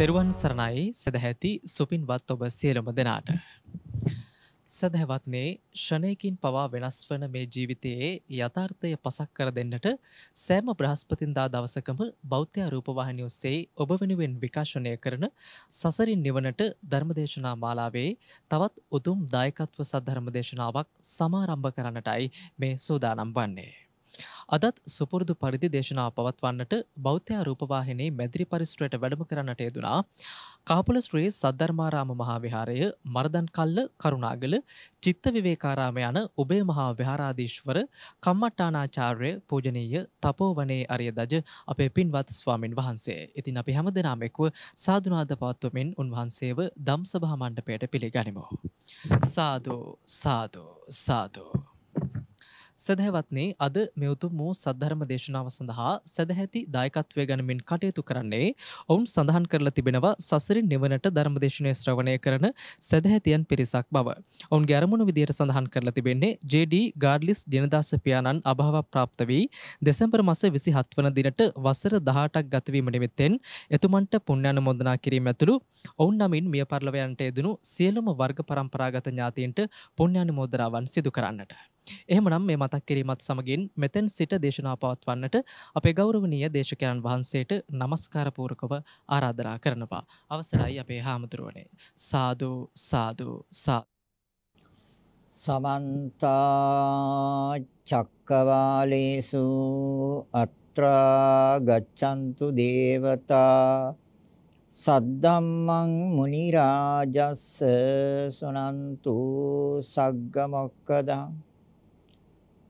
තෙරුවන් සරණයි සැදැහැති සුපින්වත් ඔබ සියලොම දෙනාට. සැදැහැවත්නේ ෂණයකින් පවා වෙනස් වන මේ ජීවිතයේ යථාර්ථය පසක් කර දෙන්නට සෑම බ්‍රහස්පතින්දා දවසකම බෞද්ධ රූපවාහිනි ඔස්සේ ඔබ වෙනුවෙන් විකාශනය කරන සසරින් නිවනට ධර්මදේශනා මාලාවේ තවත් උතුම් දායකත්ව සද්ධර්ම දේශනාවක් සමාරම්භ කරන්නටයි මේ සූදානම් වන්නේ. අදත් සුපුරුදු පරිදි දේශනා පවත්වන්නට බෞද්ධයා රූපවාහිනයේ මැදිරි පරිසරයට වැඩම කරන්නට යෙදුනා. කාපුල ශ්‍රී සද්ධර්මාරාම මහා විහාරය, මරදන් කල්ල, කරුණාගල, චිත්ත විවේකාරාම යන ඔබේ මහා විහාරාධීශවර කම්මට්ටානාචාර්ය පූජනීය තපෝවනේ අරිය දජ අපේ පින්වත් ස්වාමින් වහන්සේ. ඉතින් අපි හැමදෙනාම එක්ව සාදුනාද පවත්වමින් උන්වහන්සේව ධම්සභා මණ්ඩපයට පිළිගනිමු. සාදු සාදු සාදු සදහැවත්නේ අද මෙවතුම් වූ සද්ධර්ම දේශනාව සඳහා සැදැහැති දායකත්වය ගනමින් කටයුතු කරන්නේ ඔවුන් සඳහන් කරලා තිබෙනවා සසරින් නිවනට ධර්මදේශනය ශ්‍රවණය කරන සැදැහැතියන් පිරිසක් බව. ඔවුන් ගැරමුණු විදියට සඳහන් කරලා තිබෙන්නේ ජඩ ගාඩ්ලිස් ජනදාස පියාණන් අභාව ප්‍රාප්ත වී දෙසැම්බර් මස විසි හත්වන දිනට වසර දහටක් ගතවීම නිමිත්තෙන් එතුමන්ට පුුණ්‍යන මොදනා කිරීම ඇතුළු ඔවුන් නමින් මිය පරලවයන්ට එදනු සියලුම වර්ග පරම්පරාගත ඥාතීන්ට පුුණ්‍යානි මෝදරාවන් සිදු කරන්නට. එහෙමනම් මේ මතක් කිරීමත් සමගින් මෙතෙන් සිට දේශනා පවත්වන්නට අපේ ගෞරවනීය දේශකයන් වහන්සේට নমස්කාරපූර්වකව ආරාධනා කරනවා. අවසරයි අපේ හාමුදුරුවනේ. සාදු සාදු සා සමන්ත චක්කවාලේසු අත්‍රා ගච්ඡන්තු දේවතා සද්දම්මං මුනි රාජස්ස සනන්තු සග්ගමොක්කදං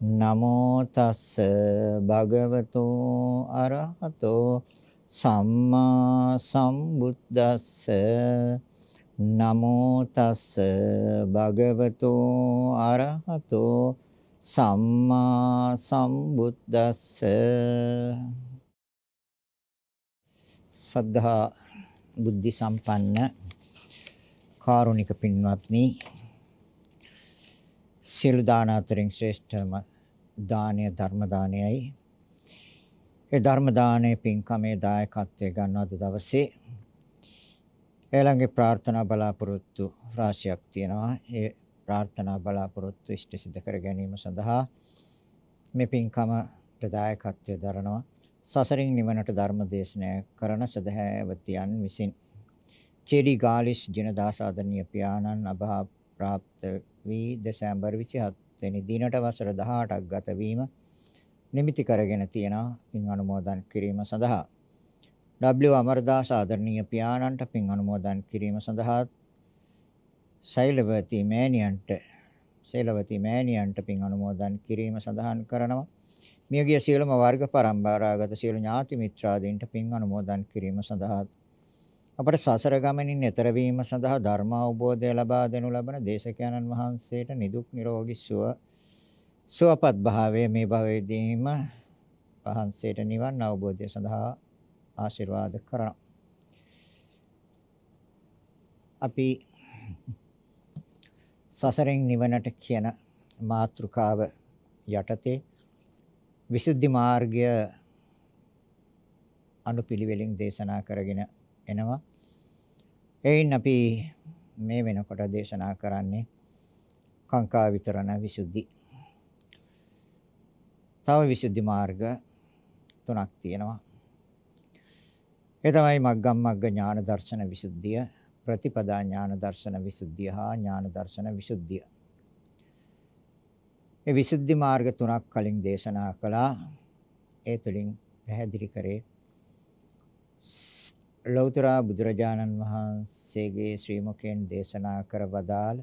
නමෝ තස්ස භගවතෝ අරහතෝ සම්මා සම්බුද්දස්ස නමෝ තස්ස භගවතෝ අරහතෝ සම්මා සම්බුද්දස්ස සද්ධා බුද්ධ සම්පන්න කාරුණික පින්වත්නි සියලු දාන අතරින් ශ්‍රේෂ්ඨම දානය ධර්ම දානයයි. ඒ ධර්ම දානයේ පින්කමේ දායකත්වය ගන්න අද දවසේ ඊළඟේ ප්‍රාර්ථනා බලාපොරොත්තු රාශියක් තියෙනවා. ඒ ප්‍රාර්ථනා බලාපොරොත්තු ඉෂ්ට සිද්ධ කර ගැනීම සඳහා මේ පින්කමට දායකත්වය දරනවා. සසරින් නිවනට ධර්ම දේශනය කරන සදහැවතියන් විසින් චේරි ගාලිස් ජිනදාස ආදරණීය පියාණන් අභා ප්‍රාප්ත වී දෙසැම්බර් 27 වෙනි දිනට වසර 18ක් ගත වීම නිමිති කරගෙන තියෙනවා පින් අනුමෝදන් කිරීම සඳහා W අමරදාස ආදරණීය පියාණන්ට පින් අනුමෝදන් කිරීම සඳහා ශෛලවති මෑණියන්ට ශෛලවති මෑණියන්ට පින් අනුමෝදන් කිරීම සඳහන් කරනවා මියගිය සියලුම වර්ග පරම්පරාගත සියලු ඥාති මිත්‍රාදීන්ට පින් අනුමෝදන් කිරීම සඳහා අපට සසර ගමනින් එතර වීම සඳහා ධර්ම අවබෝධය ලබා දෙනු ලබන දේශකයන්න් වහන්සේට නිදුක් නිරෝගී සුව සුවපත් භාවය මේ භවයේදීම වහන්සේට නිවන් අවබෝධය සඳහා ආශිර්වාද කරනවා. අපි සසරෙන් නිවනට කියන මාතෘකාව යටතේ විසුද්ධි මාර්ගය අනුපිළිවෙලින් දේශනා කරගෙන එනවා. එයින් අපි මේ වෙනකොට දේශනා කරන්නේ කාංකා විතරණ විසුද්ධි. තව විසුද්ධි මාර්ග තුනක් තියෙනවා. ඒ තමයි මග්ගම් මග්ග ඥාන දර්ශන විසුද්ධිය, ප්‍රතිපදා ඥාන දර්ශන විසුද්ධිය හා ඥාන දර්ශන විසුද්ධිය. මේ විසුද්ධි මාර්ග තුනක් කලින් දේශනා කළා. ඒ තුලින් පැහැදිලි කරේ ලෞතර බුදුරජාණන් වහන්සේගේ ශ්‍රී මුඛයෙන් දේශනා කර වදාළ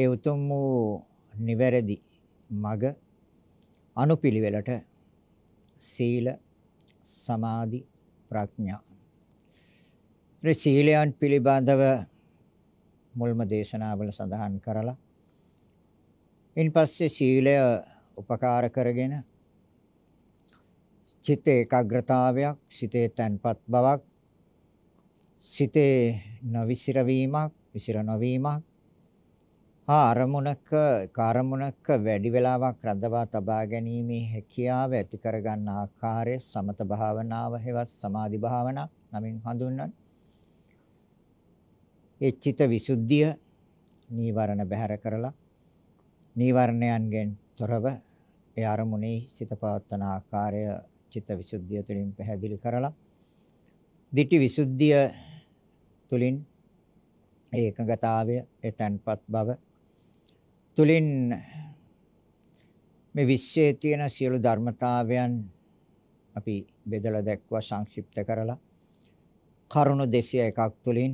ඒ උතුම් වූ නිවැරදි මග අනුපිළිවෙලට සීල සමාධි ප්‍රඥා ඒ සීලයන් පිළිබඳව මුල්ම දේශනාවල සඳහන් කරලා ඉන්පස්සේ සීලය උපකාර කරගෙන චිත්ත ඒකාග්‍රතාවයක් සිතේ තැන්පත් බවක් සිතේ නවිසිරවීමක් විසිර නොවීමක් හා අරමුණක කාරමුණක වැඩි වේලාවක් රඳවා තබා ගැනීමේ හැකියාව ඇති කරගන්න ආකාරය සමත භාවනාව හෙවත් සමාධි භාවනා නමින් හඳුන්වන. ඒ චිත විසුද්ධිය නීවරණ බැහැර කරලා නීවරණයන්ගෙන් තොරව ඒ අරමුණේ සිත පවත්වන ආකාරය චිත්ත විසුද්ධිය තුළින් පැහැදිලි කරලා දිටි විසුද්ධිය තුලින් ඒකගතාවය එතන්පත් බව තුලින් මේ විශ්වයේ තියෙන සියලු ධර්මතාවයන් අපි බෙදලා දැක්වා සංක්ෂිප්ත කරලා කරුණු 201ක් තුලින්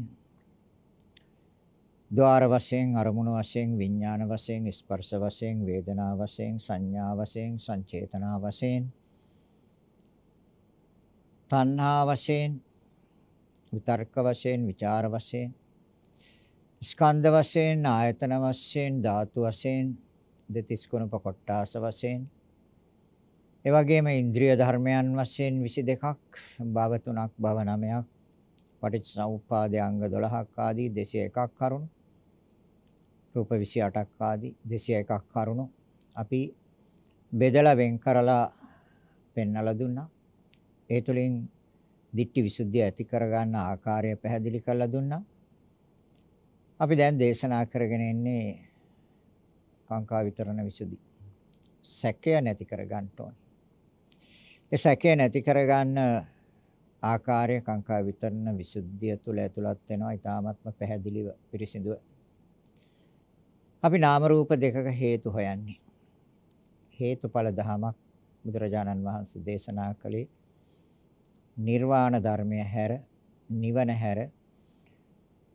ద్వාර වශයෙන් අරමුණු වශයෙන් විඥාන වශයෙන් ස්පර්ශ වශයෙන් වේදනා වශයෙන් සංඥා වශයෙන් සංචේතනා වශයෙන් තණ්හා වශයෙන් විතර්ක වශයෙන්, ਵਿਚාර වශයෙන්, ස්කන්ධ වශයෙන්, ආයතන වශයෙන්, ධාතු වශයෙන්, දෙතිස් කුණප කොට්ටාස වශයෙන්, ඒ වගේම ඉන්ද්‍රිය ධර්මයන් වශයෙන් 22ක්, භව 3ක්, භව 9ක්, පටිච්චසමුප්පාදයේ අංග 12ක් ආදී 201ක් කරුණු රූප 28ක් ආදී 201ක් කරුණු අපි බෙදලා වෙන් කරලා පෙන්වලා දුන්නා. ඒ තුළින් දිට්ටි විසුද්ධිය ඇති කරගන්න ආකාරය පැහැදිලි කරලා දුන්නා. අපි දැන් දේශනා කරගෙන ඉන්නේ කාංකා විතරණ විසුද්ධි. සැකය නැති කරගන්න ඕනේ. ඒ සැකය නැති කරගන්න ආකාරය කාංකා විතරණ විසුද්ධිය තුල ඇතුළත් වෙනවා ඊටාත්ම පැහැදිලිව පිරිසිදුව. අපි නාම රූප දෙකක හේතු හොයන්නේ. හේතුඵල ධමයක් බුදුරජාණන් වහන්සේ දේශනා කළේ නිර්වාණ ධර්මය හැර නිවන හැර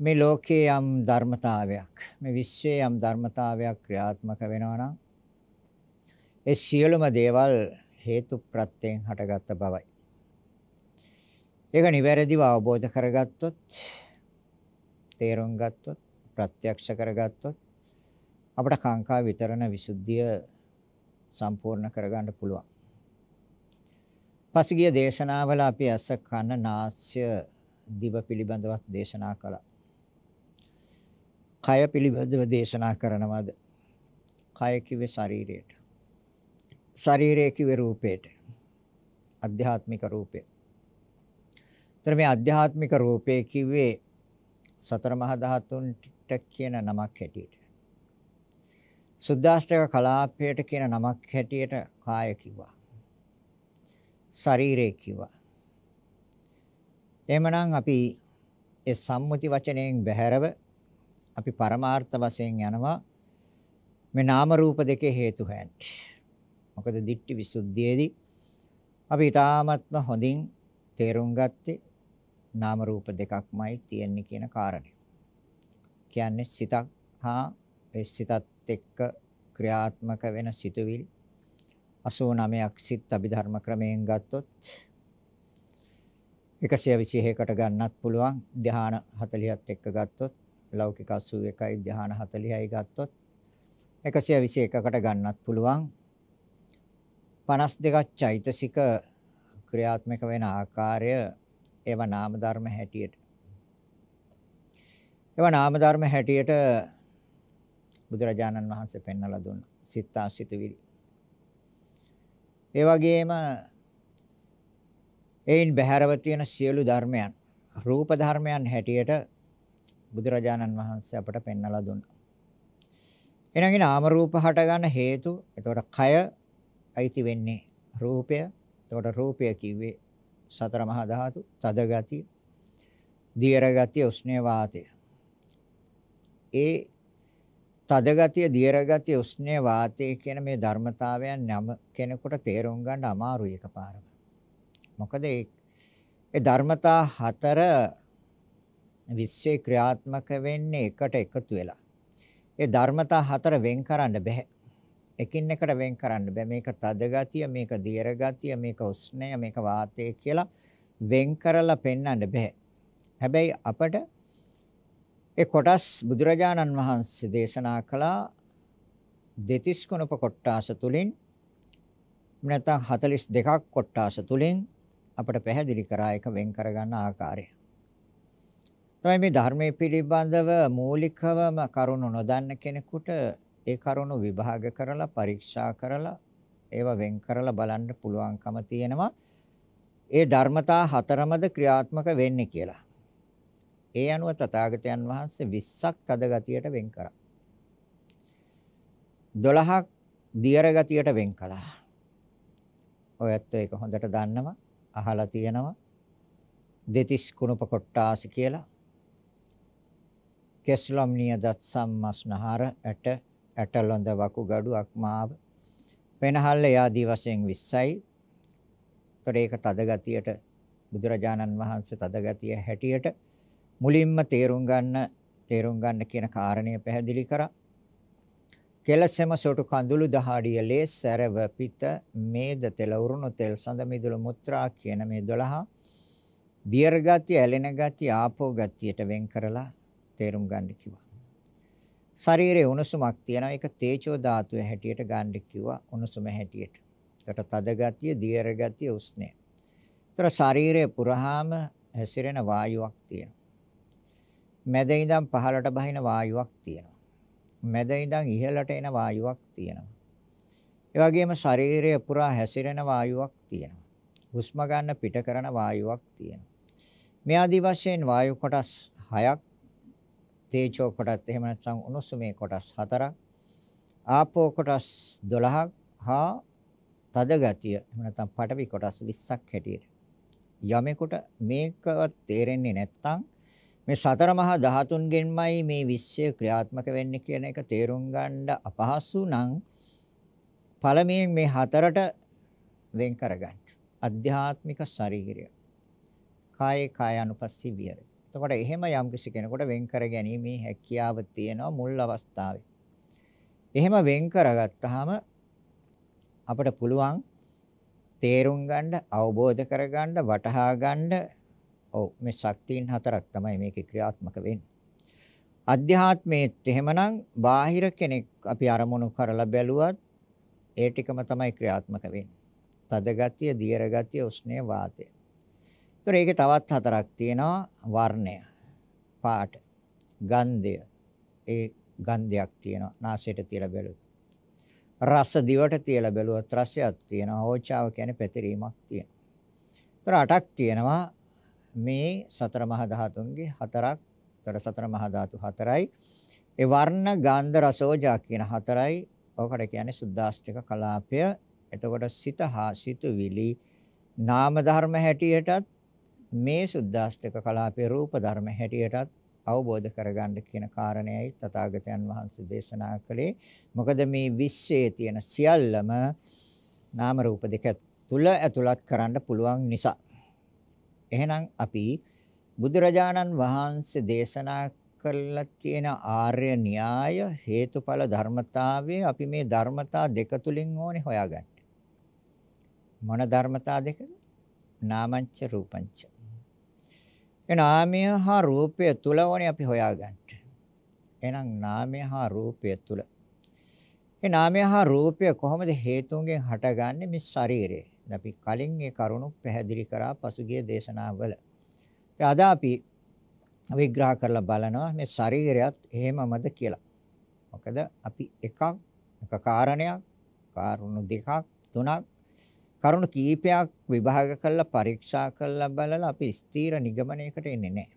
මේ ලෝකයේ යම් ධර්මතාවයක් මේ විශ්වයේ යම් ධර්මතාවයක් ක්‍රියාත්මක වෙනවා නම් ඒ සියලුම දේවල් හේතු ප්‍රත්‍යයෙන් හටගත්ත බවයි. ඒක නිවැරදිව අවබෝධ කරගත්තොත් තේරුම් ගත්තොත් ප්‍රත්‍යක්ෂ කරගත්තොත් අපට කාංකා විතරණ විසුද්ධිය සම්පූර්ණ කරගන්න පුළුවන්. පසුගිය දේශනාවල අපි ඇස කන නාසය දිව පිළිබඳවත් දේශනා කළා. කය පිළිබඳව දේශනා කරනවාද? කය කිව්වේ ශරීරයට. ශරීරය කිව්වේ රූපයට. අධ්‍යාත්මික රූපය. ତර මේ අධ්‍යාත්මික රූපය කිව්වේ සතර මහා ධාතුන්ට කියන නමක් හැටියට. සුද්දාෂ්ටක කලාපයට කියන නමක් හැටියට කාය කිව්වා. ශරීරය කිව්වා. එහෙමනම් අපි ඒ සම්මුති වචනයෙන් බැහැරව අපි පරමාර්ථ වශයෙන් යනවා මේ නාම රූප දෙකේ හේතු හැන්ට්. මොකද දිට්ටි විසුද්ධියේදී අපි ඊටාත්ම හොඳින් තේරුම් ගත්තේ නාම රූප දෙකක්මයි තියෙන්නේ කියන කාරණය. කියන්නේ සිතක් හා ඒ සිතත් එක්ක ක්‍රියාත්මක වෙන සිතුවිලි 89ක් සිත් අභිධර්ම ක්‍රමයෙන් ගත්තොත් 126කට ගන්නත් පුළුවන් ධ්‍යාන 40ත් එක්ක ගත්තොත් ලෞකික 81යි ධ්‍යාන 40යි ගත්තොත් 121කට ගන්නත් පුළුවන් 52ක් චෛතසික ක්‍රියාත්මක වෙන ආකාරය ඒව නාම ධර්ම හැටියට ඒව නාම ධර්ම හැටියට බුදුරජාණන් වහන්සේ පෙන්වලා දුන්නා සිතාසිතවිලි ඒ වගේම ඒයින් බැහැරව තියෙන සියලු ධර්මයන් රූප ධර්මයන් හැටියට බුදුරජාණන් වහන්සේ අපට පෙන්වලා දුන්නා. එනගින නාම රූප හට ගන්න හේතු එතකොට කය අයිති වෙන්නේ රූපය. එතකොට රූපය කිව්වේ සතර මහා ධාතු, තද ගතිය, දියර ගතිය, උෂ්ණේ වාතය. ඒ තද ගතිය, දියර ගතිය, උෂ්ණේ වාතය කියන මේ ධර්මතාවයන් නම් කෙනෙකුට තේරුම් ගන්න අමාරුයි එකපාරම. මොකද ඒ ධර්මතා හතර විශ්වේ ක්‍රියාත්මක වෙන්නේ එකට එකතු වෙලා. ඒ ධර්මතා හතර වෙන් කරන්න බෑ. එකින් එකට වෙන් කරන්න බෑ. මේක තද ගතිය, මේක දියර ගතිය, මේක උෂ්ණය, මේක වාතය කියලා වෙන් කරලා පෙන්වන්න බෑ. හැබැයි අපට ඒ කොටස් බුදුරජාණන් වහන්සේ දේශනා කළා දෙතිස් කුණප කොටාස තුලින් නැත්නම් 42ක් කොටාස තුලින් අපට පැහැදිලි කරා එක වෙන් කරගන්න ආකාරය. තමයි මේ ධර්මයේ පිළිබඳව මූලිකවම කරුණු නොදන්න කෙනෙකුට ඒ කරුණු විභාග කරලා පරීක්ෂා කරලා ඒවා වෙන් කරලා බලන්න පුළුවන්කම තියෙනවා. ඒ ධර්මතා හතරමද ක්‍රියාත්මක වෙන්නේ කියලා. ඒ අනුව තථාගතයන් වහන්සේ 20ක් තද ගතියට වෙන් කරා. 12ක් දියර ගතියට වෙන් කළා. ඔයත් ඒක හොඳට දන්නවා, අහලා තියෙනවා. දෙතිස් කුණප කොට්ටාස කියලා. කෙස්ලොම්නිය දත් සම්මස්නහර ඇට ඇටලොඳ වකුගඩු අක්මාව පෙනහල්ල යাদি වශයෙන් 20යි. ඒතර ඒක තද ගතියට බුදුරජාණන් වහන්සේ තදගතිය හැටියට මුලින්ම තේරුම් ගන්න තේරුම් ගන්න කියන කාරණය පැහැදිලි කරා. කෙලසෙම සොටු කඳුළු දහඩිය ලේ සැරව පිත මේද තෙල උරුණු තෙල් සඳ මිදුළු මුත්‍රා කියන මේ 12 දියර ගතිය ඇලෙන ගතිය ආපෝ ගතියට වෙන් කරලා තේරුම් ගන්න කිව්වා. ශරීරයේ උණුසුමක් තියෙනවා ඒක තේජෝ ධාතුව හැටියට ගන්න කිව්වා උණුසුම හැටියට. ඒකට තද ගතිය, දියර ගතිය, උෂ්ණය. ඒතර ශරීරය පුරාම හැසිරෙන වායුවක් තියෙනවා. මැද ඉඳන් පහළට බහින වායුවක් තියෙනවා. මැද ඉඳන් ඉහළට එන වායුවක් තියෙනවා. ඒ වගේම ශරීරය පුරා හැසිරෙන වායුවක් තියෙනවා. හුස්ම ගන්න පිට කරන වායුවක් තියෙනවා. මේ ආදි වශයෙන් වායු කොටස් 6ක් තේජෝ කොටස් එහෙම නැත්නම් උණුසුමේ කොටස් 4ක් ආපෝ කොටස් 12ක් හා තද ගතිය එහෙම නැත්නම් පටවි කොටස් 20ක් හැටියට යමෙකුට මේකවත් තේරෙන්නේ නැත්නම් මේ සතර මහා ධාතුන්ගෙන්මයි මේ විශ්වය ක්‍රියාත්මක වෙන්නේ කියන එක තේරුම් ගන්න අපහසු නම් පළමුවෙන් මේ හතරට වෙන් කරගන්න. අධ්‍යාත්මික ශරීරය. කායේ කාය අනුපස්සී විහෙර. එතකොට එහෙම යම්කිසි කෙනෙකුට වෙන් කර ගැනීමේ හැකියාව තියෙනවා මුල් අවස්ථාවේ. එහෙම වෙන් කරගත්තාම අපට පුළුවන් තේරුම් ගන්න, අවබෝධ කරගන්න, වටහා ගන්න ඔව් මේ ශක්තියින් හතරක් තමයි මේකේ ක්‍රියාත්මක වෙන්නේ. අධ්‍යාත්මයේත් එහෙමනම් බාහිර කෙනෙක් අපි අරමුණු කරලා බැලුවත් ඒ ටිකම තමයි ක්‍රියාත්මක වෙන්නේ. තද ගතිය, දියර ගතිය, උෂ්ණය, වාතය. ඒතර ඒකේ තවත් හතරක් තියෙනවා වර්ණය, පාට, ගන්ධය. ඒ ගන්ධයක් තියෙනවා නාසයට තියලා බැලුවොත්. රස දිවට තියලා බැලුවොත් රසයක් තියෙනවා. හෝචාව කියන්නේ පැතිරීමක් තියෙනවා. ඒතර අටක් තියෙනවා මේ සතර මහා ධාතුන්ගේ හතරක්, තර සතර මහා ධාතු හතරයි. ඒ වර්ණ, ගන්ධ, රසෝජා කියන හතරයි. ඔකට කියන්නේ සුද්දාස්තික කලාපය. එතකොට සිත හා සිතුවිලි නාම ධර්ම හැටියටත් මේ සුද්දාස්තික කලාපේ රූප ධර්ම හැටියටත් අවබෝධ කරගන්න කියන කාරණයයි තථාගතයන් වහන්සේ දේශනා කළේ. මොකද මේ විශ්වයේ තියෙන සියල්ලම නාම රූප දෙක තුල ඇතුළත් කරන්න පුළුවන් නිසා. එහෙනම් අපි බුදුරජාණන් වහන්සේ දේශනා කරලා තියෙන ආර්ය න්‍යාය හේතුඵල ධර්මතාවය අපි මේ ධර්මතා දෙක තුලින් ඕනේ හොයාගන්න. මොන ධර්මතා දෙකද? නාමංච රූපංච. ඒ නාමය හා රූපය තුල ඕනේ අපි හොයාගන්න. එහෙනම් නාමය හා රූපය තුල. ඒ නාමය හා රූපය කොහොමද හේතුන්ගෙන් හටගන්නේ මේ ශරීරේ? අපි කලින් ඒ කරුණු පැහැදිලි කරා පසුගිය දේශනාවල. ඉතින් අද අපි විග්‍රහ කරලා බලනවා මේ ශරීරයත් එහෙමමද කියලා. මොකද අපි එකක් එක කාරණයක් කාරුණු දෙකක් තුනක් කරුණු කීපයක් විභාග කරලා පරීක්ෂා කරලා බලලා අපි ස්ථීර නිගමනයකට එන්නේ නැහැ.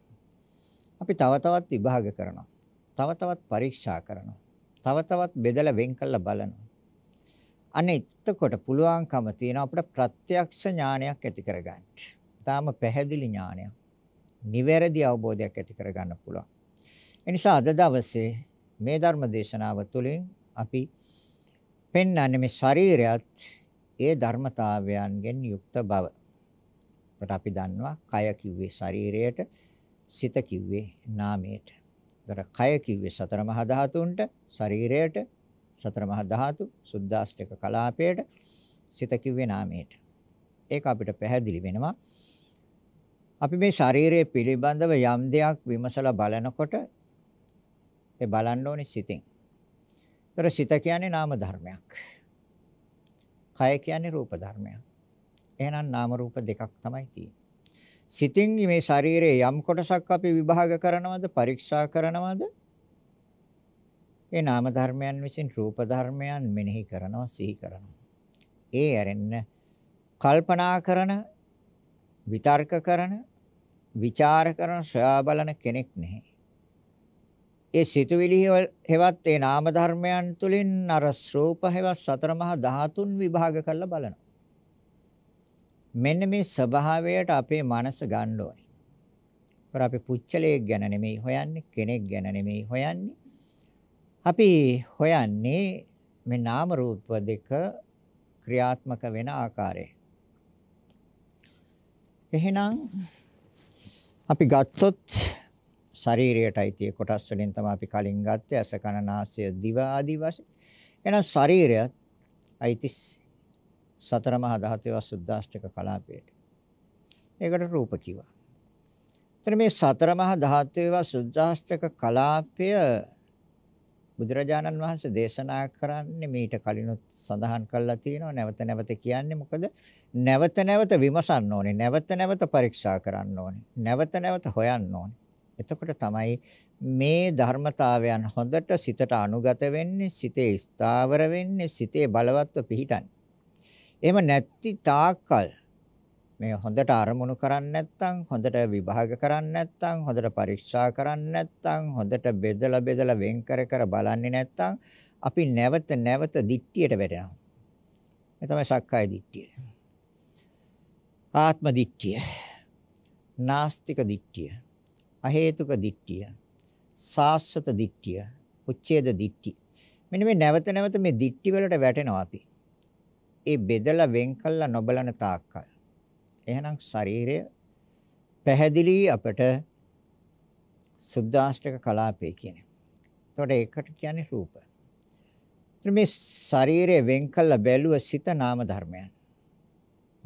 අපි තව තවත් විභාග කරනවා. තව තවත් පරීක්ෂා කරනවා. තව තවත් බෙදලා වෙන් කරලා බලනවා. අනේ එතකොට පුළුවන්කම තියෙන අපිට ප්‍රත්‍යක්ෂ ඥානයක් ඇති කරගන්න. තාම පැහැදිලි ඥානයක්. නිවැරදි අවබෝධයක් ඇති කරගන්න පුළුවන්. එනිසා අද දවසේ මේ ධර්ම දේශනාව තුළින් අපි පෙන්වන්නේ මේ ශරීරයත් ඒ ධර්මතාවයන්ගෙන් යුක්ත බව. ඒකට අපි දන්නවා කය කිව්වේ ශරීරයට, සිත කිව්වේ නාමයට. ඒතර කය කිව්වේ සතර මහා ධාතුන්ට, ශරීරයට, සතර මහා ධාතු සුද්දාෂ්ටක කලාපයට සිත කිව්වේ නාමයට. ඒක අපිට පැහැදිලි වෙනවා. අපි මේ ශරීරයේ පිළිබඳව යම් දෙයක් විමසලා බලනකොට ඒ බලන්න ඕනේ සිතෙන්. ඒතර සිත කියන්නේ නාම ධර්මයක්. කය කියන්නේ රූප ධර්මයක්. එහෙනම් නාම රූප දෙකක් තමයි තියෙන්නේ. සිතින් මේ ශරීරයේ යම් කොටසක් අපි විභාග කරනවද පරීක්ෂා කරනවද ඒ නාම ධර්මයන් විසින් රූප ධර්මයන් මෙනෙහි කරනවා සිහි කරනවා. ඒ ඇරෙන්න කල්පනා කරන විතර්ක කරන විචාර කරන ශ්‍රයා බලන කෙනෙක් නැහැ. ඒ සිතුවිලි හෙවත් ඒ නාම ධර්මයන් තුලින් අර රූප හෙවත් සතර මහා ධාතුන් විභාග කරලා බලනවා. මෙන්න මේ ස්වභාවයට අපේ මනස ගන්න ඕනේ. ඒතර අපි පුච්චලයක් ගැන නෙමෙයි හොයන්නේ කෙනෙක් ගැන නෙමෙයි හොයන්නේ අපි හොයන්නේ මේ නාම රූප දෙක ක්‍රියාත්මක වෙන ආකාරය. එහෙනම් අපි ගත්තොත් ශරීරයටයි tie කොටස් වලින් තමයි අපි කලින් ගත්තේ ඇස කන නාසය දිව ආදී වශයෙන්. එහෙනම් ශරීරයත් අයිති සතර මහා ධාතේව සුද්දාෂ්ටක කලාපයට. ඒකට රූප කිව්වා. එතන මේ සතර මහා ධාතේව සුද්දාෂ්ටක කලාපය බුදුරජාණන් වහන්සේ දේශනා කරන්නේ මීට කලිනුත් සඳහන් කළා තියෙනවා නැවත නැවත කියන්නේ මොකද නැවත නැවත විමසන්න ඕනේ නැවත නැවත පරීක්ෂා කරන්න ඕනේ නැවත නැවත හොයන්න ඕනේ එතකොට තමයි මේ ධර්මතාවයන් හොඳට සිතට අනුගත වෙන්නේ සිතේ ස්ථාවර වෙන්නේ සිතේ බලවත්ව පිහිටන්නේ එහෙම නැති තාක්කල් මේ හොඳට අරමුණු කරන්නේ නැත්නම් හොඳට විභාග කරන්නේ නැත්නම් හොඳට පරීක්ෂා කරන්නේ නැත්නම් හොඳට බෙදලා බෙදලා වෙන් කර කර බලන්නේ නැත්නම් අපි නැවත නැවත දිට්ඨියට වැටෙනවා. ඒ තමයි සක්කාය දිට්ඨිය. ආත්ම දිට්ඨිය. නාස්තික දිට්ඨිය. අහේතුක දිට්ඨිය. සාස්වත දිට්ඨිය. උච්ඡේද දිට්ඨිය. මෙන්න මේ නැවත නැවත මේ දිට්ඨි වලට වැටෙනවා අපි. ඒ බෙදලා වෙන් කළා නොබලන තාක්කල්. එහෙනම් ශරීරය පැහැදිලි අපට සුද්දාෂ්ටක කලාපය කියන්නේ. එතකොට ඒකට කියන්නේ රූප. එතන මේ ශරීරය වෙන් කළ බැලුව සිත නාම ධර්මයන්.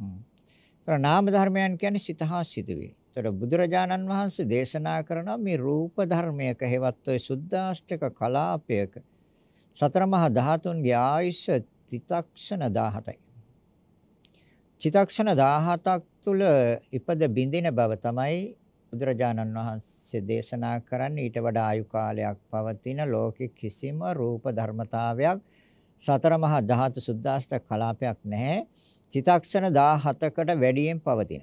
එතකොට නාම ධර්මයන් කියන්නේ සිත හා සිතුවිලි. එතකොට බුදුරජාණන් වහන්සේ දේශනා කරන මේ රූප ධර්මයක හේවත් ඔය සුද්දාෂ්ටක කලාපයක සතර මහා ධාතුන්ගේ ආයුෂ තිතක්ෂණ 17යි. චිතක්ෂණ 17ක් තුල ඉපද බිඳින බව තමයි බුදුරජාණන් වහන්සේ දේශනා කරන්නේ ඊට වඩා ආයු කාලයක් පවතින ලෝකෙ කිසිම රූප ධර්මතාවයක් සතර මහා ධාතු සුද්දාෂ්ට කලාපයක් නැහැ චිතක්ෂණ 17කට වැඩියෙන් පවතින.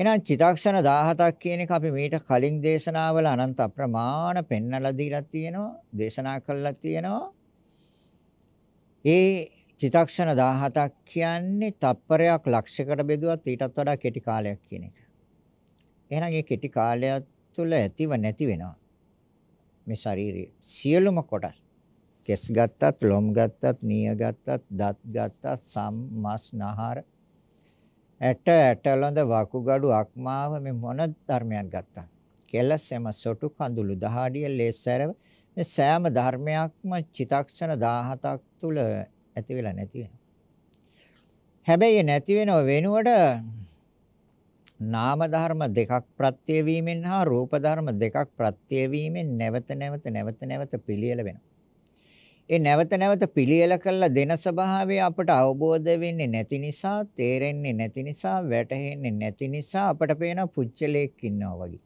එහෙනම් චිතක්ෂණ 17ක් කියන එක අපි මීට කලින් දේශනාවල අනන්ත අප්‍රමාණ පෙන්නලා දීලා තියෙනවා දේශනා කළා තියෙනවා. ඒ චිතක්ෂණ 17ක් කියන්නේ තප්පරයක් ලක්ෂයකට බෙදුවත් ඊටත් වඩා කෙටි කාලයක් කියන එක. එහෙනම් මේ කෙටි කාලය තුළ ඇතිව නැති වෙනවා. මේ ශාරීරියේ සියලුම කොටස් කෙස් ගත්තත්, ලොම් ගත්තත්, නිය ගත්තත්, දත් ගත්තත්, සම් මස් නහර ඇට ඇටලොඳ වකුගඩු අක්මාව මේ මොන ධර්මයක් ගත්තා. කෙලසෙම සොටු කඳුළු දහඩිය ලේසරව මේ සෑම ධර්මයක්ම චිතක්ෂණ 17ක් තුළ ඇති වෙලා නැති වෙනවා. හැබැයි නැති වෙනව වෙනුවට නාම ධර්ම දෙකක් ප්‍රත්‍ය වීමෙන් හා රූප ධර්ම දෙකක් ප්‍රත්‍ය වීමෙන් නැවත නැවත නැවත නැවත පිළියෙල වෙනවා. ඒ නැවත නැවත පිළියෙල කළ දෙන ස්වභාවය අපට අවබෝධ වෙන්නේ නැති නිසා, තේරෙන්නේ නැති නිසා, වැටහෙන්නේ නැති නිසා අපට පේන පුච්චලයක් ඉන්නවා වගේ.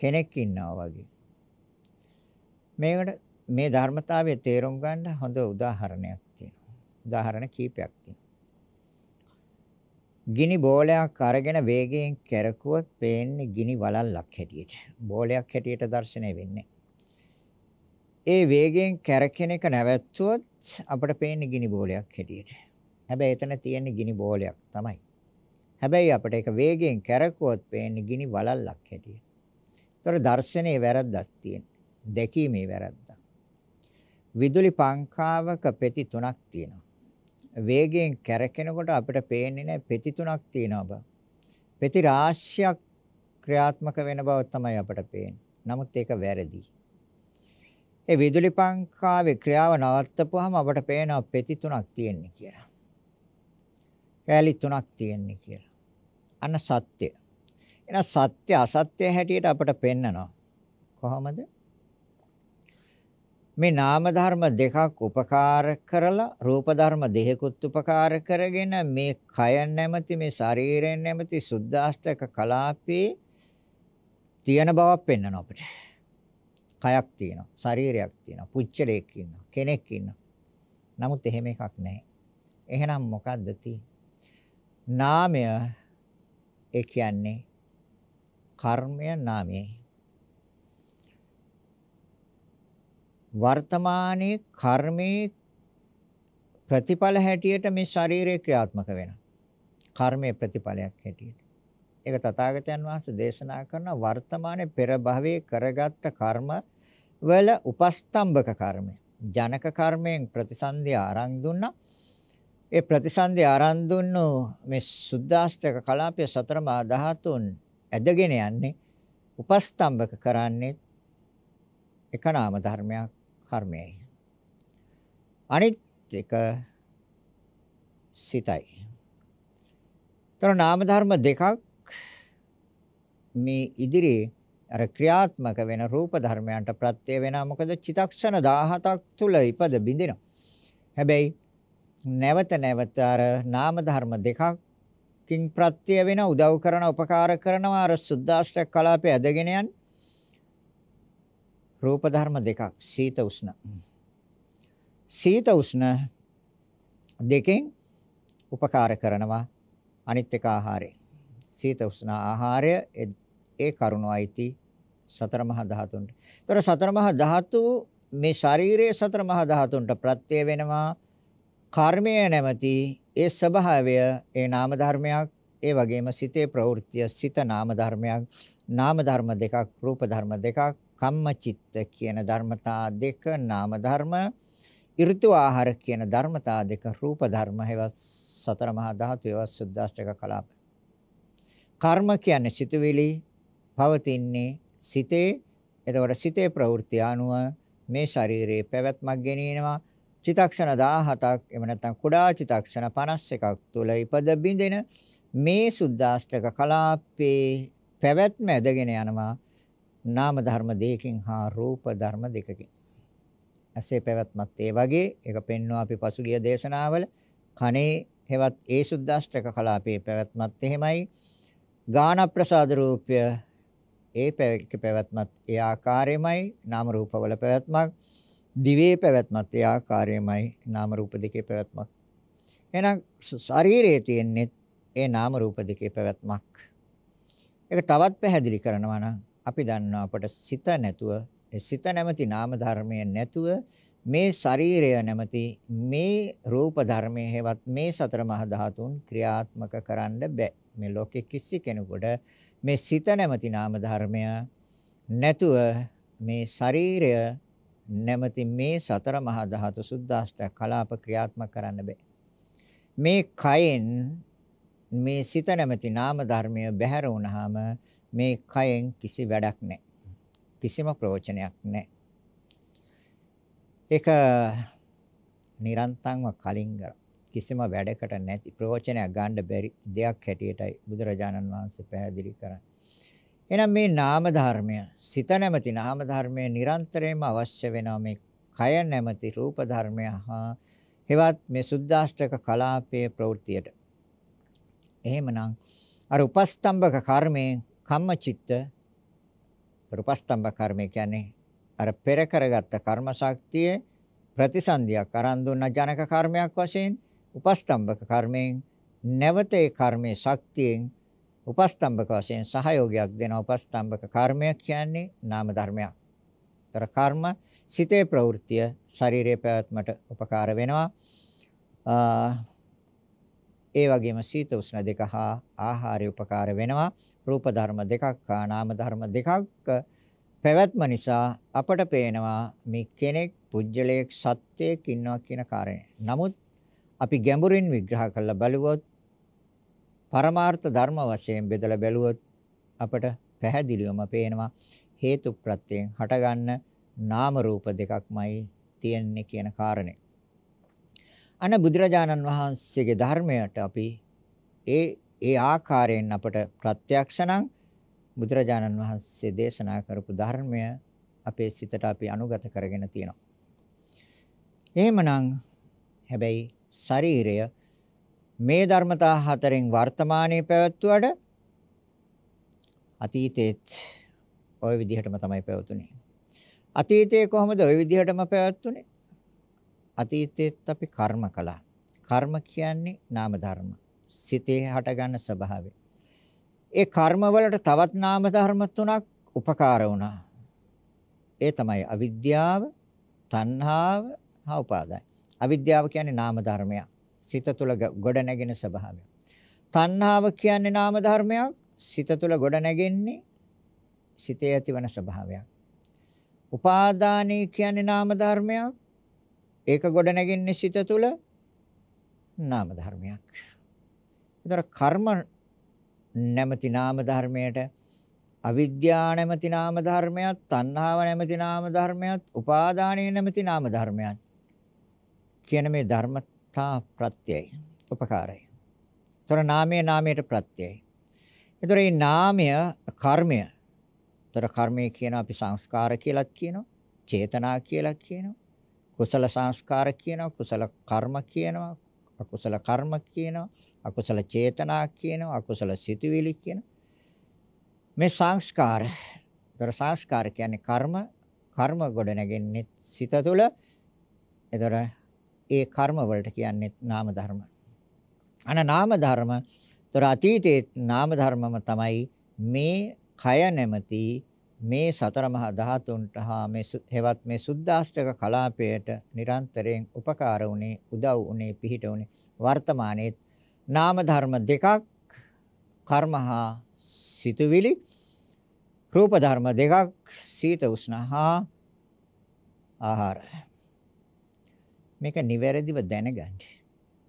කෙනෙක් ඉන්නවා වගේ. මේකට මේ ධර්මතාවය තේරුම් ගන්න හොඳ උදාහරණයක් තියෙනවා. උදාහරණ කීපයක් තියෙනවා. ගිනි බෝලයක් අරගෙන වේගයෙන් කැරකුවොත් පේන්නේ ගිනි වලල්ලක් හැටියට. බෝලයක් හැටියට දැర్శණය වෙන්නේ. ඒ වේගයෙන් කැරකෙන එක නැවැත්තුවොත් අපිට පේන්නේ ගිනි බෝලයක් හැටියට. හැබැයි එතන තියෙන්නේ ගිනි බෝලයක් තමයි. හැබැයි අපිට ඒක වේගයෙන් කැරකුවොත් පේන්නේ ගිනි වලල්ලක් හැටියට. ඒතර දැర్శණේ වැරද්දක් තියෙනවා. දැකීමේ වැරද්ද. විදුලි පංකාවක පෙති තුනක් තියෙනවා. වේගයෙන් කැරකෙනකොට අපිට පේන්නේ නැහැ පෙති තුනක් තියෙනවා බා. පෙති රාශියක් ක්‍රියාත්මක වෙන බව තමයි අපට පේන්නේ. නමුත් ඒක වැරදි. ඒ විදුලි පංකාවේ ක්‍රියාව නවත්තපුවාම අපට පේනවා පෙති තුනක් තියෙන්නේ කියලා. කැලි තුනක් තියෙන්නේ කියලා. අන්න සත්‍ය. එන සත්‍ය අසත්‍ය හැටියට අපට පෙන්නනවා. කොහොමද? මේ නාම ධර්ම දෙකක් උපකාර කරලා රූප ධර්ම දෙකකුත් උපකාර කරගෙන මේ කය නැමැති මේ ශරීරය නැමැති සුද්ධාෂ්ටක කලාපේ තියෙන බවක් පෙන්වනවා අපිට. කයක් තියෙනවා, ශරීරයක් තියෙනවා, පුච්චලයක් ඉන්නවා, කෙනෙක් ඉන්නවා. නමුත් එහෙම එකක් නැහැ. එහෙනම් මොකද්ද නාමය ඒ කියන්නේ කර්මය නාමයයි. වර්තමානයේ කර්මයේ ප්‍රතිඵල හැටියට මේ ශරීරය ක්‍රියාත්මක වෙනවා. කර්මයේ ප්‍රතිඵලයක් හැටියට. ඒක තථාගතයන් වහන්සේ දේශනා කරන වර්තමානයේ පෙර භවයේ කරගත්ත කර්ම වල උපස්තම්භක කර්මය. ජනක කර්මයෙන් ප්‍රතිසන්දිය ආරං දුන්නා. ඒ ප්‍රතිසන්දිය ආරං දුන්නු මේ සුද්දාෂ්ටක කලාපය සතර මා ධාතුන් ඇදගෙන යන්නේ උපස්තම්භක කරන්නේ එක නාම ධර්මයක් කර්මයයි. අනිත් එක සිතයි. ତර නාම ධර්ම දෙකක් මේ ඉදිරියේ අර ක්‍රියාත්මක වෙන රූප ධර්මයන්ට ප්‍රත්‍ය වෙනා මොකද චිතක්ෂණ 17ක් තුල ඉපද බිඳිනවා. හැබැයි නැවත නැවත අර නාම ධර්ම දෙකකින් ප්‍රත්‍ය වෙන උදව් කරන උපකාර කරනවා අර සුද්දාෂ්ටක කලාපය ඇදගෙන යන්නේ. රූප ධර්ම දෙකක් සීත උෂ්ණ. සීත උෂ්ණ දෙකෙන් උපකාර කරනවා අනිත් එක ආහාරය. සීත උෂ්ණ ආහාරය ඒ කරුණායිති සතර මහා ධාතුන්ට. ඒතර සතර මහා ධාතු මේ ශරීරයේ සතර මහා ධාතුන්ට ප්‍රත්‍ය වෙනවා. කර්මය නැමැති ඒ ස්වභාවය ඒ නාම ධර්මයක් ඒ වගේම සිතේ ප්‍රවෘත්තිය සිත නාම ධර්මයක් නාම ධර්ම දෙකක් රූප ධර්ම දෙකක් කම්මචිත්ත කියන ධර්මතා දෙක නාම ධර්ම ඍතු ආහාර කියන ධර්මතා දෙක රූප ධර්ම හේවත් සතර මහා ධාතු හේවත් සුද්දාෂ්ටක කලාප කර්ම කියන්නේ සිතුවිලි පවතින්නේ සිතේ එතකොට සිතේ ප්‍රවෘත්ති අනුව මේ ශරීරයේ පැවැත්මක් ගෙනිනවා චිතක්ෂණ 17ක් එහෙම නැත්නම් කුඩා චිතක්ෂණ 51ක් තුල ඉපද බිඳෙන මේ සුද්දාෂ්ටක කලාපේ පැවැත්ම ඇදගෙන යනවා නාම ධර්ම දෙකකින් හා රූප ධර්ම දෙකකින්. ඇසේ පැවැත්මත් ඒ වගේ ඒක පෙන්වෝ අපි පසුගිය දේශනාවල කනේ හෙවත් ඒ සුද්දාෂ්ටක කලාපේ පැවැත්මත් එහෙමයි. ගාන ප්‍රසාද රූපය ඒ පැවැත්මත් ඒ ආකාරයමයි නාම රූපවල පැවැත්මක්. දිවේ පැවැත්මත් ඒ ආකාරයමයි නාම රූප දෙකේ පැවැත්මක්. එහෙනම් ශරීරයේ තියෙන්නේ ඒ නාම රූප දෙකේ පැවැත්මක්. ඒක තවත් පැහැදිලි කරනවා නම් අපි දන්නවා අපට සිත නැතුව සිත නැමැති නාම ධර්මය නැතුව මේ ශරීරය නැමැති මේ රූප ධර්මයේ හැවත් මේ සතර මහා ධාතුන් ක්‍රියාත්මක කරන්න බෑ මේ ලෝකෙ කිසි කෙනෙකුට මේ සිත නැමැති නාම ධර්මය නැතුව මේ ශරීරය නැමැති මේ සතර මහා ධාතු සුද්දාෂ්ට කලාප ක්‍රියාත්මක කරන්න බෑ මේ කයෙන් මේ සිත නැමැති නාම ධර්මය බැහැර වුණාම මේ කයෙන් කිසි වැඩක් නැහැ. කිසිම ප්‍රයෝජනයක් නැහැ. ඒක නිරන්තරව කලින් කරා. කිසිම වැඩකට නැති ප්‍රයෝජනයක් ගන්න බැරි දෙයක් හැටියටයි බුදුරජාණන් වහන්සේ පැහැදිලි කරන්නේ. එහෙනම් මේ නාම ධර්මය, සිත නැමැති නාම ධර්මය නිරන්තරයෙන්ම අවශ්‍ය වෙනවා මේ කය නැමැති රූප ධර්මය හා හෙවත් මේ සුද්දාෂ්ටක කලාපයේ ප්‍රවෘත්තියට. එහෙමනම් අර උපස්තම්භක කර්මයෙන් කම්මචිත්ත රූපස්තම්භ කර්මය කියන්නේ අර පෙර කරගත්ත කර්ම ශක්තිය ප්‍රතිසන්දියක් අරන් දුන්න ජනක කර්මයක් වශයෙන් උපස්තම්භක කර්මයෙන් නැවත ඒ කර්මයේ ශක්තියෙන් උපස්තම්භක වශයෙන් සහයෝගයක් දෙන උපස්තම්භක කර්මය කියන්නේ නාම ධර්මයක්. ତර කර්ම සිතේ ප්‍රවෘත්තිය ශරීරයේ පැවැත්මට උපකාර වෙනවා. ඒ වගේම සීත උෂ්ණ දෙක හා ආහාරය උපකාර වෙනවා. රූප ධර්ම දෙකක් හා නාම ධර්ම දෙකක් පැවැත්ම නිසා අපට පේනවා මේ කෙනෙක් පුජ්‍යලයක් සත්‍යයක් ඉන්නවා කියන කාරණය. නමුත් අපි ගැඹුරින් විග්‍රහ කරලා බලුවොත් පරමාර්ථ ධර්ම වශයෙන් බෙදලා බැලුවොත් අපට පැහැදිලිවම පේනවා හේතු ප්‍රත්‍යයෙන් හටගන්න නාම රූප දෙකක්මයි තියෙන්නේ කියන කාරණේ. අන බුදුරජාණන් වහන්සේගේ ධර්මයට අපි ඒ ඒ ආකාරයෙන් අපට ප්‍රත්‍යක්ෂණං බුදුරජාණන් වහන්සේ දේශනා කරපු ධර්මය අපේ සිතට අපි අනුගත කරගෙන තියෙනවා. එහෙමනම් හැබැයි ශරීරය මේ ධර්මතා හතරෙන් වර්තමානයේ පැවැත්වුවට අතීතෙත් ওই විදිහටම තමයි පැවතුනේ. අතීතයේ කොහොමද ওই විදිහටම පැවැත්තුනේ? අතීතයේත් අපි කර්ම කළා. කර්ම කියන්නේ නාම ධර්ම. සිතේ හටගන්න ස්වභාවය. ඒ කර්ම වලට තවත් නාම ධර්ම තුනක් උපකාර වුණා. ඒ තමයි අවිද්‍යාව, තණ්හාව හා උපාදාය. අවිද්‍යාව කියන්නේ නාම ධර්මයක්. සිත තුළ ගොඩ නැගෙන ස්වභාවය. තණ්හාව කියන්නේ නාම ධර්මයක්. සිත තුළ ගොඩ නැගෙන්නේ සිතේ ඇතිවන ස්වභාවයක්. උපාදානයි කියන්නේ නාම ධර්මයක්. ඒක ගොඩ නැගින්නේ සිත තුළ නාම ධර්මයක්. ඒතර කර්ම නැමැති නාම ධර්මයට අවිද්‍යා නැමැති නාම ධර්මයක්, තණ්හාව නැමැති නාම ධර්මයක්, උපාදානය නැමැති නාම ධර්මයක් කියන මේ ධර්මතා ප්‍රත්‍යයයි, උපකාරයි. ඒතර නාමයේ නාමයට ප්‍රත්‍යයයි. ඒතර මේ නාමය කර්මය. ඒතර කර්මය කියන අපි සංස්කාර කියලාත් කියනවා, චේතනා කියලා කියනවා. කුසල සංස්කාර කියනවා, කුසල කර්ම කියනවා, අකුසල කර්ම කියනවා, අකුසල චේතනා කියනවා, අකුසල සිතුවිලි කියනවා. මේ සංස්කාර, ඒතර සංස්කාර කියන්නේ කර්ම, කර්ම ගොඩ නැගෙන්නේ සිත තුළ. ඒතර ඒ කර්ම වලට කියන්නේ නාම ධර්ම. අන නාම ධර්ම ඒතර අතීතයේ නාම ධර්මම තමයි මේ කය නැමැති මේ සතර මහා ධාතුන්ට හා මේ හෙවත් මේ සුද්දාෂ්ටක කලාපයට නිරන්තරයෙන් උපකාර වුණේ උදව් වුණේ පිහිට වුණේ වර්තමානයේ නාම ධර්ම දෙකක් කර්මහා සිතුවිලි රූප ධර්ම දෙකක් සීත උෂ්ණහා ආහාර මේක නිවැරදිව දැනගන්න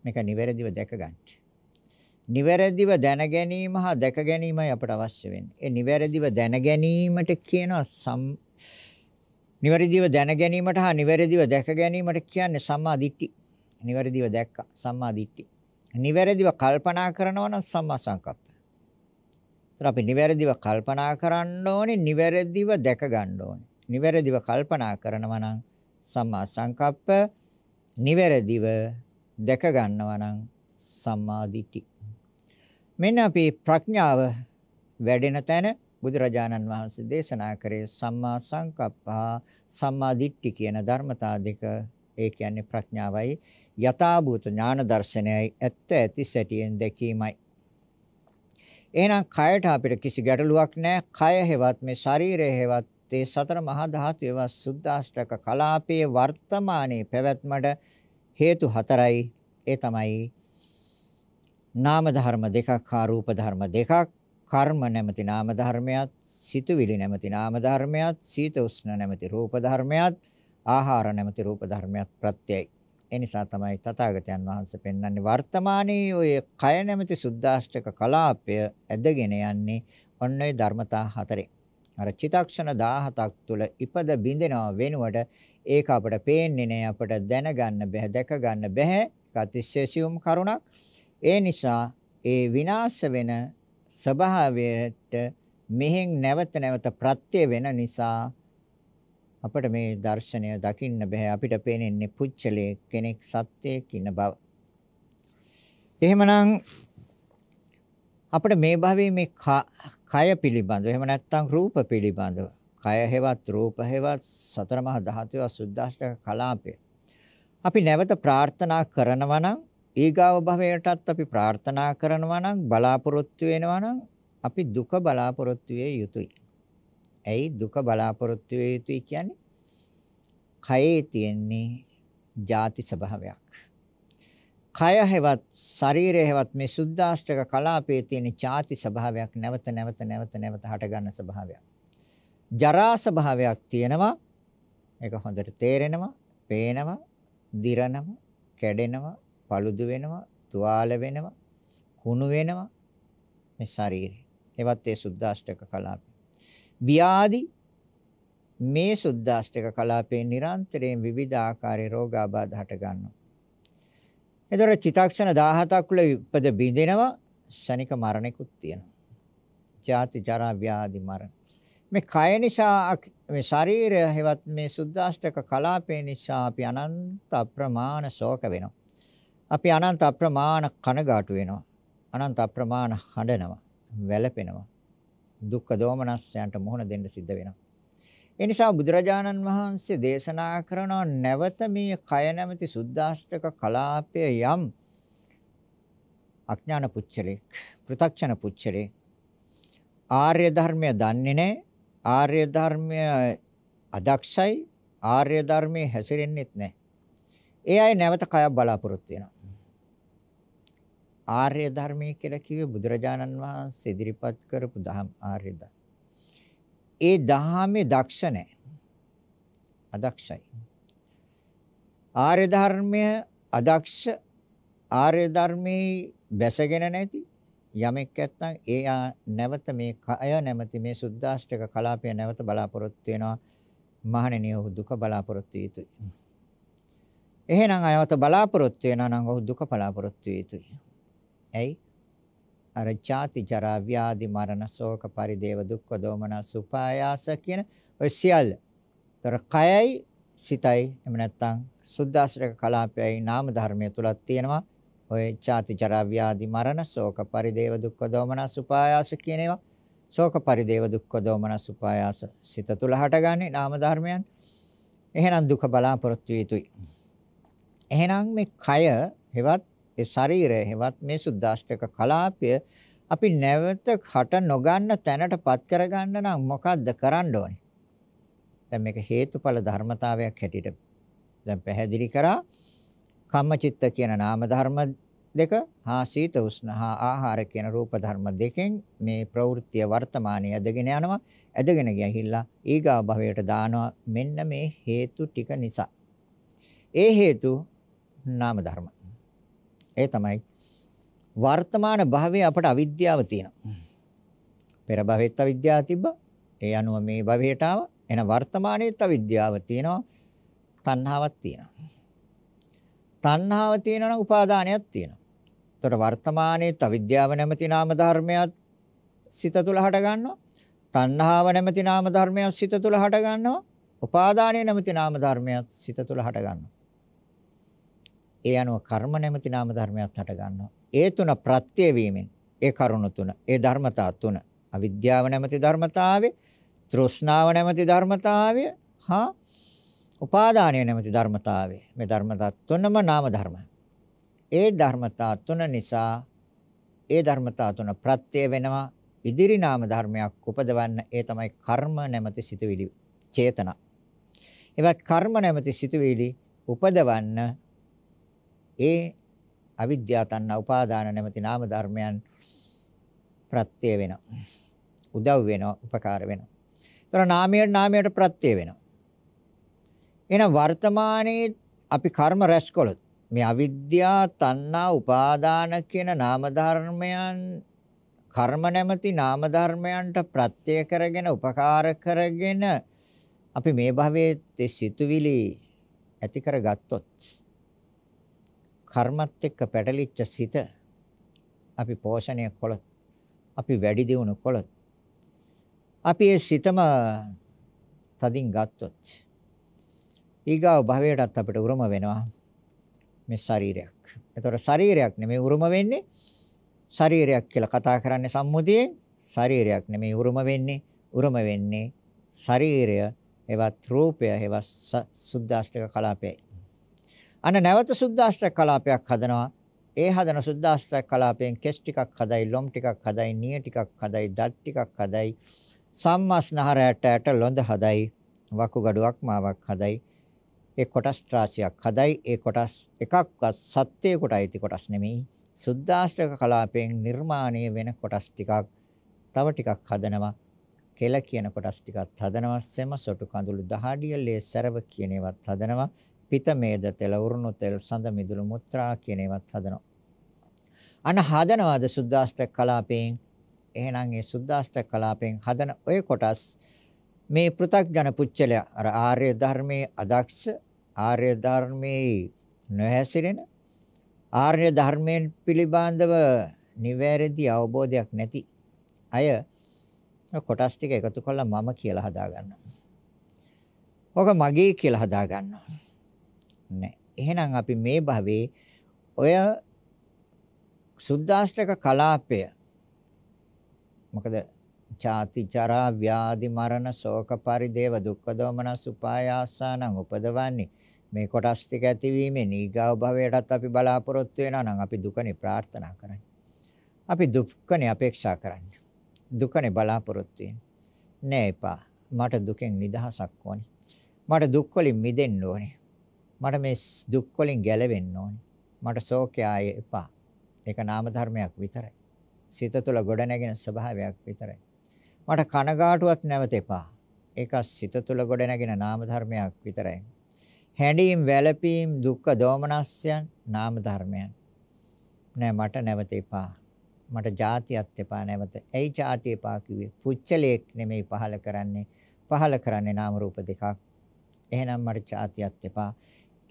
මේක නිවැරදිව දැකගන්න නිවැරදිව දැන ගැනීම හා දැක ගැනීමයි අපට අවශ්‍ය වෙන්නේ. ඒ නිවැරදිව දැන ගැනීමට කියනවා සම් නිවැරදිව දැන ගැනීමට හා නිවැරදිව දැක ගැනීමට කියන්නේ සම්මා දිට්ඨි. නිවැරදිව දැක්ක සම්මා දිට්ඨි. නිවැරදිව කල්පනා කරනවා නම් සම්මා සංකප්ප. ඒතර අපි නිවැරදිව කල්පනා කරන්න ඕනේ නිවැරදිව දැක ගන්න ඕනේ. නිවැරදිව කල්පනා කරනවා නම් සම්මා සංකප්ප නිවැරදිව දැක ගන්නවා නම් සම්මා දිට්ඨි මෙන්න අපි ප්‍රඥාව වැඩෙන තැන බුදුරජාණන් වහන්සේ දේශනා කරේ සම්මා සංකප්පා සම්මා දිට්ඨි කියන ධර්මතා දෙක ඒ කියන්නේ ප්‍රඥාවයි යථාභූත ඥාන දර්ශනයයි ඇත්ත ඇති සැටියෙන් දැකීමයි එහෙනම් කයට අපිට කිසි ගැටලුවක් නැහැ කය හෙවත් මේ ශරීරය හෙවත් ඒ සතර මහා ධාතු ඒවා සුද්ධාෂ්ටක කලාපයේ වර්තමානයේ පැවැත්මට හේතු හතරයි ඒ තමයි නාම ධර්ම දෙකක් හා රූප ධර්ම දෙකක් කර්ම නැමැති නාම ධර්මයක් සිතුවිලි නැමැති නාම ධර්මයක් සීත උෂ්ණ නැමැති රූප ධර්මයක් ආහාර නැමැති රූප ධර්මයක් ප්‍රත්‍යයයි ඒ නිසා තමයි තථාගතයන් වහන්සේ පෙන්වන්නේ වර්තමානයේ ඔය කය නැමැති සුද්දාෂ්ටක කලාපය ඇදගෙන යන්නේ ඔන්න ඔය ධර්මතා හතරේ අර චිතක්ෂණ 17ක් තුල ඉපද බිඳෙනව වෙනුවට ඒක අපට පේන්නේ නැහැ අපට දැනගන්න බෑ දැක ගන්න බෑ ඒක අතිශේෂියුම් කරුණක් ඒ නිසා ඒ විනාශ වෙන ස්වභාවයට මෙහෙන් නැවත නැවත ප්‍රත්‍ය වෙන නිසා අපිට මේ දර්ශනය දකින්න බෑ අපිට පේන්නේ පුච්චලේ කෙනෙක් සත්‍යයක් ඉන්න බව. එහෙමනම් අපිට මේ භවයේ මේ කය පිළිබඳව එහෙම නැත්නම් රූප පිළිබඳව කය හේවත් රූප හේවත් සතර මහා ධාතුව සුද්දාෂ්ටක කලාපය අපි නැවත ප්‍රාර්ථනා කරනවා නම් ඊගාව භවයටත් අපි ප්‍රාර්ථනා කරනවා නම් බලාපොරොත්තු වෙනවා නම් අපි දුක බලාපොරොත්තු විය යුතුයි. ඇයි දුක බලාපොරොත්තු විය යුතුයි කියන්නේ? කයේ තියෙන්නේ ಜಾති ස්වභාවයක්. කය හැවත් ශරීරය හැවත් මේ සුද්දාෂ්ටක කලාපයේ තියෙන ಜಾති ස්වභාවයක් නැවත නැවත නැවත නැවත හට ගන්න ස්වභාවයක්. ජරා ස්වභාවයක් තියෙනවා. ඒක හොඳට තේරෙනවා, පේනවා, දිරනවා, කැඩෙනවා, paludu වෙනවා, තුවාල වෙනවා, කුණු වෙනවා මේ ශරීරය. ඒවත් ඒ සුද්දාෂ්ටක කලාප. ව්‍යාධි මේ සුද්දාෂ්ටක කලාපේ නිරන්තරයෙන් විවිධ ආකාරයේ රෝගාබාධ හට ගන්නවා. එතකොට චිතක්ෂණ 17ක් වල ඉපද බිඳිනවා ශනික මරණෙකුත් තියෙනවා. ජාති ජරා ව්‍යාධි මරණ. මේ කය නිසා මේ ශරීරය හෙවත් මේ සුද්දාෂ්ටක කලාපේ නිසා අපි අනන්ත අප්‍රමාණ ශෝක වෙනවා. අපි අනන්ත අප්‍රමාණ කනගාටු වෙනවා. අනන්ත අප්‍රමාණ හඬනවා, වැළපෙනවා. දුක්ඛ දෝමනස්යන්ට මුහුණ දෙන්න සිද්ධ වෙනවා. ඒ නිසා බුදුරජාණන් වහන්සේ දේශනා කරන නැවත මේ කය නැමැති සුද්දාෂ්ටක කලාපය යම් අඥාන පුච්චලෙක්, පෘ탁ඥ පුච්චලෙක් ආර්ය ධර්මය දන්නේ නැහැ. ආර්ය ධර්මය අදක්ෂයි. ආර්ය ධර්මයේ හැසිරෙන්නෙත් නැහැ. ඒ අය නැවත කයක් බලාපොරොත්තු වෙනවා. ආර්ය ධර්මයේ කියලා කිව්වේ බුදුරජාණන් වහන්සේ ඉදිරිපත් කරපු දහම් ආර්ය ධර්ම. ඒ දහමේ දක්ෂ නැහැ. අදක්ෂයි. ආර්ය ධර්මය අදක්ෂ ආර්ය ධර්මයේ බැසගෙන නැති යමෙක් නැත්නම් ඒ නැවත මේ කය නැමැති මේ සුද්දාෂ්ටක කලාපය නැවත බලාපොරොත්තු වෙනවා. මහණෙනි ඔහු දුක බලාපොරොත්තු යුතුයි. එහෙනම් අයවත බලාපොරොත්තු වෙනා නම් ඔහු දුක බලාපොරොත්තු යුතුයි. ඇයි? අර ජාති ජරා ව්‍යාධි මරණ ශෝක පරිදේව දුක්ඛ දෝමන සුපායාස කියන ඔය සියල්ල. ତර කයයි සිතයි එහෙම නැත්නම් සුද්දාශ්‍රක කලාපයයි නාම ධර්මය තුලත් තියෙනවා. ඔය ජාති ජරා ව්‍යාධි මරණ ශෝක පරිදේව දුක්ඛ දෝමන සුපායාස කියන ඒවා. ශෝක පරිදේව දුක්ඛ දෝමන සුපායාස සිත තුල හටගන්නේ නාම ධර්මයන්. එහෙනම් දුක බලාපොරොත්තු වෙ යුතුයි. එහෙනම් මේ කය හෙවත් ඒ ශරීරය හෙවත් මේ සුද්දාෂ්ටක කලාපය අපි නැවත හට නොගන්න තැනටපත් කරගන්න නම් මොකද්ද කරන්න ඕනේ? දැන් මේක හේතුඵල ධර්මතාවයක් හැටියට දැන් පැහැදිලි කරා කම්මචිත්ත කියන නාම ධර්ම දෙක හා සීත උෂ්ණ හා ආහාර කියන රූප ධර්ම දෙකෙන් මේ ප්‍රවෘත්තිය වර්තමානයේ ඇදගෙන යනවා ඇදගෙන ගියහිල්ලා ඊගා භවයට දානවා මෙන්න මේ හේතු ටික නිසා ඒ හේතු නාම ධර්ම ඒ තමයි වර්තමාන භවයේ අපට අවිද්‍යාව තියෙනවා. පෙර භවෙත් අවිද්‍යාව තිබ්බා. ඒ අනුව මේ භවයට ආව. එන වර්තමානයේත් අවිද්‍යාව තියෙනවා. තණ්හාවක් තියෙනවා. තණ්හාව තියෙනවා නම් උපාදානයක් තියෙනවා. එතකොට වර්තමානයේත් අවිද්‍යාව නැමැති නාම ධර්මයක් සිත තුළ හට ගන්නවා. තණ්හාව නැමැති නාම ධර්මයක් සිත තුළ හට ගන්නවා. උපාදානය නැමැති නාම ධර්මයක් සිත තුළ හට ගන්නවා. ඒ අනුව කර්ම නැමැති නාම ධර්මයක් හට ගන්නවා. ඒ තුන ප්‍රත්‍ය වීමෙන් ඒ කරුණ තුන, ඒ ධර්මතා තුන, අවිද්‍යාව නැමැති ධර්මතාවය, තෘෂ්ණාව නැමැති ධර්මතාවය හා උපාදානය නැමැති ධර්මතාවය. මේ ධර්මතා තුනම නාම ධර්මයි. ඒ ධර්මතා තුන නිසා ඒ ධර්මතා තුන ප්‍රත්‍ය වෙනවා ඉදිරි නාම ධර්මයක් උපදවන්න ඒ තමයි කර්ම නැමැති සිතුවිලි චේතනා. ඒවත් කර්ම නැමැති සිතුවිලි උපදවන්න ඒ අවිද්‍යා තණ්හා උපාදාන නැමැති නාම ධර්මයන් ප්‍රත්‍ය වෙනවා. උදව් වෙනවා, උපකාර වෙනවා. ඒතර නාමයට නාමයට ප්‍රත්‍ය වෙනවා. එහෙනම් වර්තමානයේ අපි කර්ම රැස් කළොත් මේ අවිද්‍යා තණ්හා උපාදාන කියන නාම ධර්මයන් කර්ම නැමැති නාම ධර්මයන්ට ප්‍රත්‍ය කරගෙන උපකාර කරගෙන අපි මේ භවයේ සිතුවිලි ඇති කරගත්තොත් කර්මත් එක්ක පැටලිච්ච සිත අපි පෝෂණය කළොත් අපි වැඩි දියුණු කළොත් අපි ඒ සිතම තදින් ගත්තොත් ඊගාව භවයටත් අපිට උරුම වෙනවා මේ ශරීරයක්. ඒතකොට ශරීරයක් නෙමෙයි උරුම වෙන්නේ ශරීරයක් කියලා කතා කරන්නේ සම්මුතියෙන් ශරීරයක් නෙමෙයි උරුම වෙන්නේ උරුම වෙන්නේ ශරීරය එවත් රූපය එවත් සුද්දාෂ්ටක කලාපයයි. අන්න නැවත සුද්දාස්ත්‍රයක් කලාපයක් හදනවා. ඒ හදන සුද්දාස්ත්‍රයක් කලාපයෙන් කෙස් ටිකක් හදයි, ලොම් ටිකක් හදයි, නිය ටිකක් හදයි, දත් ටිකක් හදයි, සම්මස්නහර ඇට ඇට ලොඳ හදයි, වකුගඩුවක් මාවක් හදයි. ඒ කොටස් රාශියක් හදයි. ඒ කොටස් එකක්වත් සත්‍යයකට අයිති කොටස් නෙමෙයි. සුද්දාස්ත්‍රක කලාපයෙන් නිර්මාණය වෙන කොටස් ටිකක් තව ටිකක් හදනවා. කෙල කියන කොටස් ටිකක් හදනවා. සෙම සොටු කඳුළු දහඩිය ලේ සරව කියන ඒවත් හදනවා. පිත මේද තෙල උරුණු තෙල් සඳ මිදුළු මුත්‍රා කියන ඒවත් හදනවා. අන හදනවාද සුද්දාෂ්ටක කලාපයෙන් එහෙනම් ඒ සුද්දාෂ්ටක කලාපයෙන් හදන ඔය කොටස් මේ පෘථග්ජන පුච්චලයා අර ආර්ය ධර්මයේ අදක්ෂ ආර්ය ධර්මයේ නොහැසිරෙන ආර්ය ධර්මයෙන් පිළිබඳව නිවැරදි අවබෝධයක් නැති අය කොටස් ටික එකතු කරලා මම කියලා හදාගන්නවා. ඔක මගේ කියලා හදාගන්නවා. නැහැ. එහෙනම් අපි මේ භවයේ ඔය සුද්දාෂ්ටක කලාපය මොකද ජාති ජරා ව්‍යාධි මරණ ශෝක පරිදේව දුක්ඛ දෝමන සුපායාසානං උපදවන්නේ මේ කොටස් ටික ඇතිවීමේ නීගාව භවයටත් අපි බලාපොරොත්තු වෙනවා නම් අපි දුකනේ ප්‍රාර්ථනා කරන්නේ. අපි දුක්ඛනේ අපේක්ෂා කරන්නේ. දුකනේ බලාපොරොත්තු වෙන්නේ. නෑ එපා. මට දුකෙන් නිදහසක් ඕනේ. මට දුක් වලින් මිදෙන්න ඕනේ. මට මේ දුක් වලින් ගැලවෙන්න ඕනේ. මට ශෝකය එපා. ඒක නාම ධර්මයක් විතරයි. සිත තුළ ගොඩනැගෙන ස්වභාවයක් විතරයි. මට කනගාටුවක් නැවත එපා. ඒක සිත තුළ ගොඩනැගෙන නාම ධර්මයක් විතරයි. හැඬීම්, වැළපීම්, දුක්ඛ දෝමනස්යන් නාම ධර්මයන්. නෑ මට නැවත එපා. මට જાතියත් එපා නැවත. ඇයි જાතිය එපා කිව්වේ? පුච්චලයක් නෙමෙයි පහල කරන්නේ. පහල කරන්නේ නාම රූප දෙකක්. එහෙනම් මට જાතියත් එපා.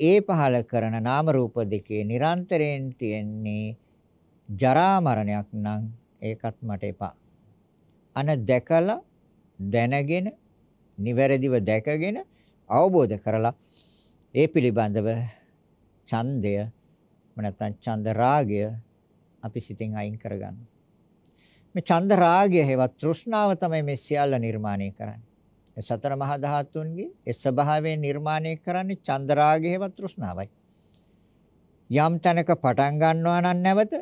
ඒ පහල කරන නාම රූප දෙකේ නිරන්තරයෙන් තියෙන්නේ ජරා මරණයක් නම් ඒකත් මට එපා. අන දැකලා දැනගෙන නිවැරදිව දැකගෙන අවබෝධ කරලා ඒ පිළිබඳව ඡන්දය නැත්නම් ඡන්ද රාගය අපි සිතින් අයින් කරගන්න. මේ ඡන්ද රාගය හේවත් තෘෂ්ණාව තමයි මේ සියල්ල නිර්මාණය කරන්නේ. සතර මහා ධාතුන්ගේ ඒ ස්වභාවය නිර්මාණය කරන්නේ චන්ද්‍රාගයව තෘෂ්ණාවයි. යම් තැනක පටන් ගන්නවා නම් නැවත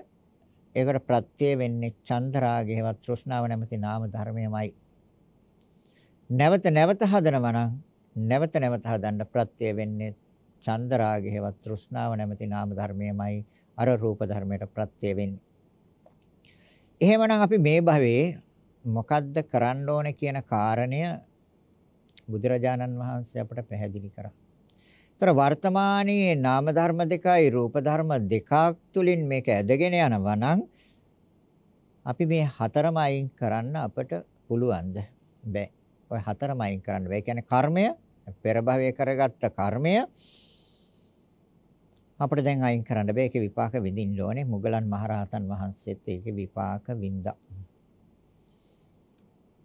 ඒකට ප්‍රත්‍ය වෙන්නේ චන්ද්‍රාගයව තෘෂ්ණාව නැමැති නාම ධර්මයමයි. නැවත නැවත හදනවා නම් නැවත නැවත හදන්න ප්‍රත්‍ය වෙන්නේ චන්ද්‍රාගයව තෘෂ්ණාව නැමැති නාම ධර්මයමයි අර රූප ධර්මයට ප්‍රත්‍ය වෙන්නේ. එහෙමනම් අපි මේ භවයේ මොකද්ද කරන්න ඕනේ කියන කාරණය බුදුරජාණන් වහන්සේ අපට පැහැදිලි කරා. ତර වර්තමානයේ නාම ධර්ම දෙකයි රූප ධර්ම දෙකක් තුලින් මේක ඇදගෙන යනවා නම් අපි මේ හතරම අයින් කරන්න අපට පුළුවන්ද? බෑ. ඔය හතරම අයින් කරන්න බෑ. කියන්නේ කර්මය, පෙර භවයේ කරගත්ත කර්මය අපිට දැන් අයින් කරන්න බෑ. ඒකේ විපාක විඳින්න ඕනේ. මුගලන් මහරහතන් වහන්සේත් ඒකේ විපාක විඳා.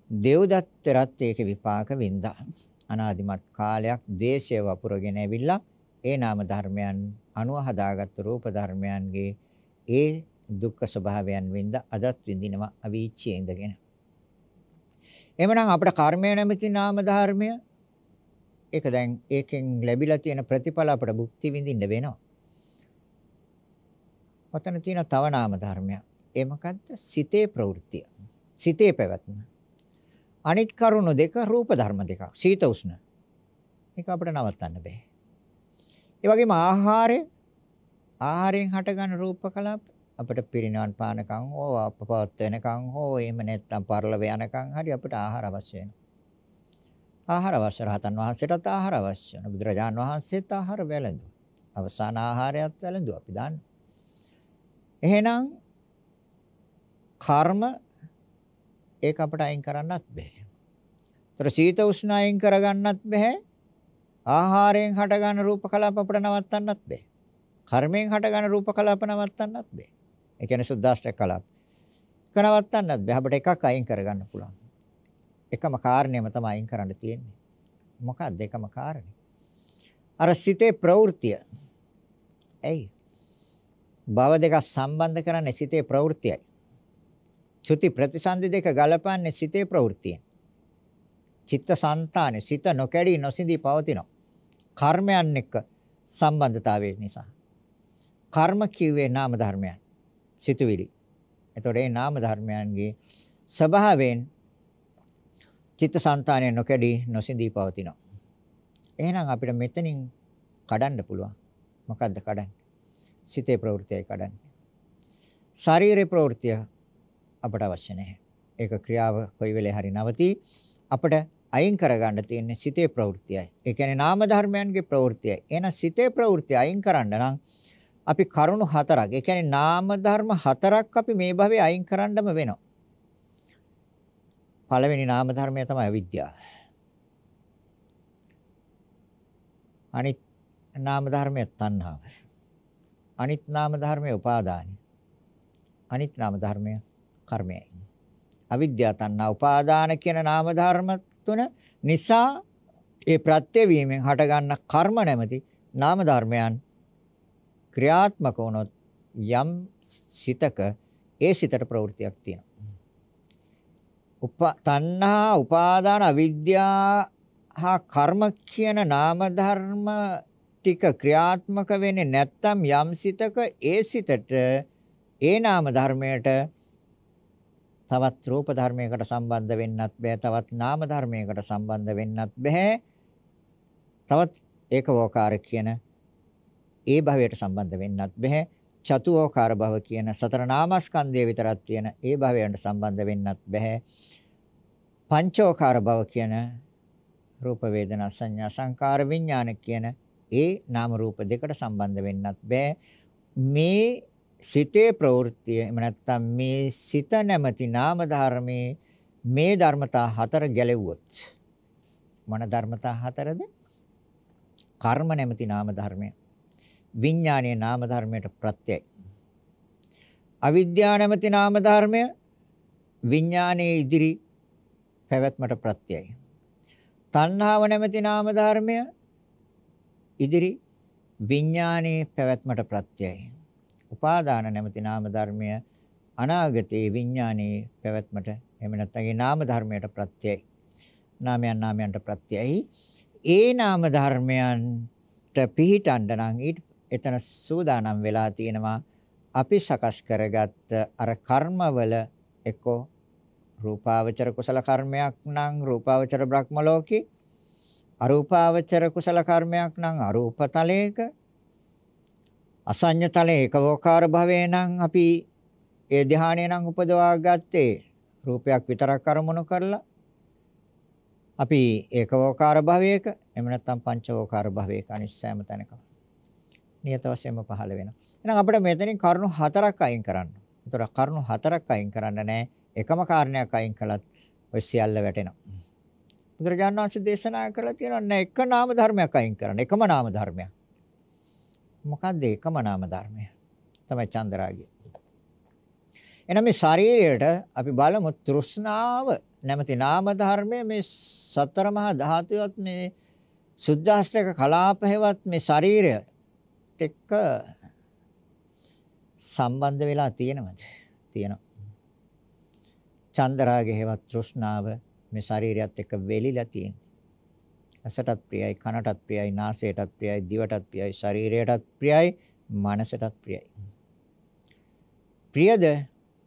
දේවදත්තරත් ඒක විපාක වින්දා. අනාදිමත් කාලයක් දේශය වපුරගෙන ඇවිල්ලා ඒ නාම ධර්මයන් අනුව හදාගත් රූප ධර්මයන්ගේ ඒ දුක්ඛ ස්වභාවයන් වින්ද අදත් විඳිනවා අවීචයේ ඉඳගෙන. එහෙමනම් අපේ කර්මය නැමැති නාම ධර්මය ඒක දැන් ඒකෙන් ලැබිලා තියෙන ප්‍රතිඵල අපට භුක්ති විඳින්න වෙනවා. ඔතන තියෙන තව නාම ධර්මයක්. ඒ මොකද්ද? සිතේ ප්‍රවෘත්තිය. සිතේ පැවැත්ම. අනිත් කරුණු දෙක රූප ධර්ම දෙකක්. සීත උෂ්ණ. මේක අපිට නවත්තන්න බෑ. ඒ වගේම ආහාරය ආහාරයෙන් හටගන්න රූප කලාප අපිට පිරිනවන් පානකම් හෝ අපපවත් වෙනකම් හෝ එහෙම නැත්නම් පරලව යනකම් හරි අපිට ආහාර අවශ්‍ය වෙනවා. ආහාර අවශ්‍ය රහතන් වහන්සේටත් ආහාර අවශ්‍ය වෙනවා. බුදුරජාන් වහන්සේත් ආහාර වැළඳුවා. අවසාන ආහාරයත් වැළඳුවා අපි දන්නවා. එහෙනම් කර්ම ඒක අපට අයින් කරන්නත් බෑ. ඒතර සීත උෂ්ණ අයින් කරගන්නත් බෑ. ආහාරයෙන් හටගන්න රූප කලාප අපට නවත්තන්නත් බෑ. කර්මයෙන් හටගන්න රූප කලාප නවත්තන්නත් බෑ. ඒ කියන්නේ සුද්දාෂ්ටක කලාප. කනවත්තන්නත් බෑ. අපිට එකක් අයින් කරගන්න පුළුවන්. එකම කාරණයම තමයි අයින් කරන්න තියෙන්නේ. මොකක්ද එකම කාරණේ? අර සිතේ ප්‍රවෘත්තිය. ඇයි? භව දෙක සම්බන්ධ කරන්නේ සිතේ ප්‍රවෘත්තියයි. චුති ප්‍රතිසන්දි දෙක ගලපන්නේ සිතේ ප්‍රවෘත්තියෙන්. චිත්ත સંතානෙ සිත නොකැඩී නොසිඳී පවතිනවා. කර්මයන් එක්ක සම්බන්ධතාවය නිසා. කර්ම කිව්වේ නාම ධර්මයන්. සිතුවිලි. එතකොට ඒ නාම ධර්මයන්ගේ ස්වභාවයෙන් චිත්ත સંතානෙ නොකැඩී නොසිඳී පවතිනවා. එහෙනම් අපිට මෙතනින් කඩන්න පුළුවන්. මොකද්ද කඩන්නේ? සිතේ ප්‍රවෘත්තියයි කඩන්නේ. ශරීරේ ප්‍රවෘත්තිය අපට අවශ්‍ය නැහැ. ඒක ක්‍රියාව කොයි වෙලේ හරි නවති අපට අයින් කරගන්න තියෙන්නේ සිතේ ප්‍රවෘත්තියයි. ඒ කියන්නේ නාම ධර්මයන්ගේ ප්‍රවෘත්තියයි. එහෙනම් සිතේ ප්‍රවෘත්තිය අයින් කරන්න නම් අපි කරුණු හතරක්. ඒ කියන්නේ නාම ධර්ම හතරක් අපි මේ භවයේ අයින් කරන්නම වෙනවා. පළවෙනි නාම ධර්මය තමයි අවිද්‍යාව. අනිත් නාම ධර්මය තණ්හාව. අනිත් නාම ධර්මය උපාදානයි. අනිත් නාම ධර්මය කර්මයයි. අවිද්‍යා තණ්හා උපාදාන කියන නාම ධර්ම තුන නිසා ඒ ප්‍රත්‍ය වීමෙන් හටගන්න කර්ම නැමැති නාම ධර්මයන් ක්‍රියාත්මක වුණොත් යම් සිතක ඒ සිතට ප්‍රවෘත්තියක් තියෙනවා. උප තණ්හා උපාදාන අවිද්‍යා හා කර්ම කියන නාම ධර්ම ටික ක්‍රියාත්මක වෙන්නේ නැත්නම් යම් සිතක ඒ සිතට ඒ නාම ධර්මයට තවත් රූප ධර්මයකට සම්බන්ධ වෙන්නත් බෑ තවත් නාම ධර්මයකට සම්බන්ධ වෙන්නත් බෑ තවත් ඒකවෝකාර කියන ඒ භවයට සම්බන්ධ වෙන්නත් බෑ චතුෝකාර භව කියන සතර නාමස්කන්ධය විතරක් තියෙන ඒ භවයන්ට සම්බන්ධ වෙන්නත් බෑ පංචෝකාර භව කියන රූප වේදනා සංඥා සංකාර විඥාන කියන ඒ නාම රූප දෙකට සම්බන්ධ වෙන්නත් බෑ මේ සිතේ ප්‍රවෘත්තිය එහෙම නැත්නම් මේ සිත නැමැති නාම ධර්මයේ මේ ධර්මතා හතර ගැලෙව්වොත් මොන ධර්මතා හතරද? කර්ම නැමැති නාම ධර්මය. විඥානයේ නාම ධර්මයට ප්‍රත්‍යයයි. අවිද්‍යාව නැමැති නාම ධර්මය විඥානයේ ඉදිරි පැවැත්මට ප්‍රත්‍යයයි. තණ්හාව නැමැති නාම ධර්මය ඉදිරි විඥානයේ පැවැත්මට ප්‍රත්‍යයයි. උපාදාන නැමැති නාම ධර්මය අනාගතයේ විඥානයේ පැවැත්මට එහෙම නැත්නම් ඒ නාම ධර්මයට ප්‍රත්‍යයයි. නාමයන් නාමයන්ට ප්‍රත්‍යයයි. ඒ නාම ධර්මයන්ට පිහිටන්න නම් ඊට එතන සූදානම් වෙලා තියෙනවා අපි සකස් කරගත්ත අර කර්මවල එක රූපාවචර කුසල කර්මයක් නම් රූපාවචර බ්‍රහ්ම ලෝකේ අරූපාවචර කුසල කර්මයක් නම් අරූපතලයක අසඤ්ඤතලේ ඒකවෝකාර භවය නම් අපි ඒ ධානය නම් උපදවා ගත්තේ රූපයක් විතරක් අරමුණු කරලා අපි ඒකවෝකාර භවයක එහෙම නැත්නම් පංචවෝකාර භවයක අනිස්සෑම තැනක නියත වශයෙන්ම පහළ වෙනවා. එහෙනම් අපිට මෙතනින් කරුණු හතරක් අයින් කරන්න. ඒතර කරුණු හතරක් අයින් කරන්න නෑ. එකම කාරණයක් අයින් කළත් ඔය සියල්ල වැටෙනවා. බුදුරජාණන් වහන්සේ දේශනා කළා තියෙනවා නෑ එක නාම ධර්මයක් අයින් කරන්න. එකම නාම ධර්මයක්. මොකද්ද එකම නාම ධර්මය තමයි චන්දරාගය එහෙනම් මේ ශරීරයට අපි බලමු තෘෂ්ණාව නැමැති නාම ධර්මය මේ සතර මහා ධාතුවත් මේ සුද්ධාෂ්ටක කලාපහෙවත් මේ ශරීරය එක්ක සම්බන්ධ වෙලා තියෙනවද තියෙනවා චන්දරාගය හේවත් තෘෂ්ණාව මේ ශරීරයත් එක්ක වෙලිලා තියෙනවා ඇසටත් ප්‍රියයි, කනටත් ප්‍රියයි, නාසයටත් ප්‍රියයි, දිවටත් ප්‍රියයි, ශරීරයටත් ප්‍රියයි, මනසටත් ප්‍රියයි. ප්‍රියද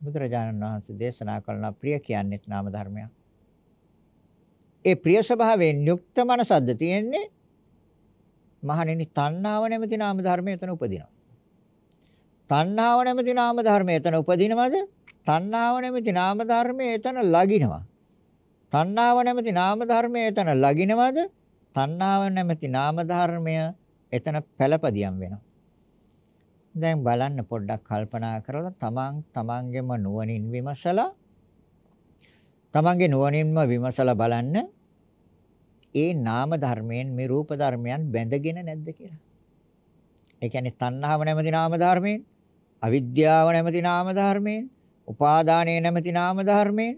බුදුරජාණන් වහන්සේ දේශනා කළා ප්‍රිය කියන්නේ නාම ධර්මයක්. ඒ ප්‍රිය ස්වභාවයෙන් යුක්ත මනසක්ද තියෙන්නේ? මහණෙනි තණ්හාව නැමැති නාම ධර්මය එතන උපදිනවා. තණ්හාව නැමැති නාම ධර්මය එතන උපදිනවද? තණ්හාව නැමැති නාම ධර්මය එතන ලගිනවා. තණ්හාව නැමැති නාම ධර්මය එතන ලගිනවද? තණ්හාව නැමැති නාම ධර්මය එතන පළපදියම් වෙනවා. දැන් බලන්න පොඩ්ඩක් කල්පනා කරලා තමන් තමන්ගේම නුවණින් විමසලා තමන්ගේ නුවණින්ම විමසලා බලන්න ඒ නාම ධර්මයෙන් මේ රූප ධර්මයන් බැඳගෙන නැද්ද කියලා. ඒ කියන්නේ තණ්හාව නැමැති නාම ධර්මයෙන්, අවිද්‍යාව නැමැති නාම ධර්මයෙන්, උපාදානය නැමැති නාම ධර්මයෙන්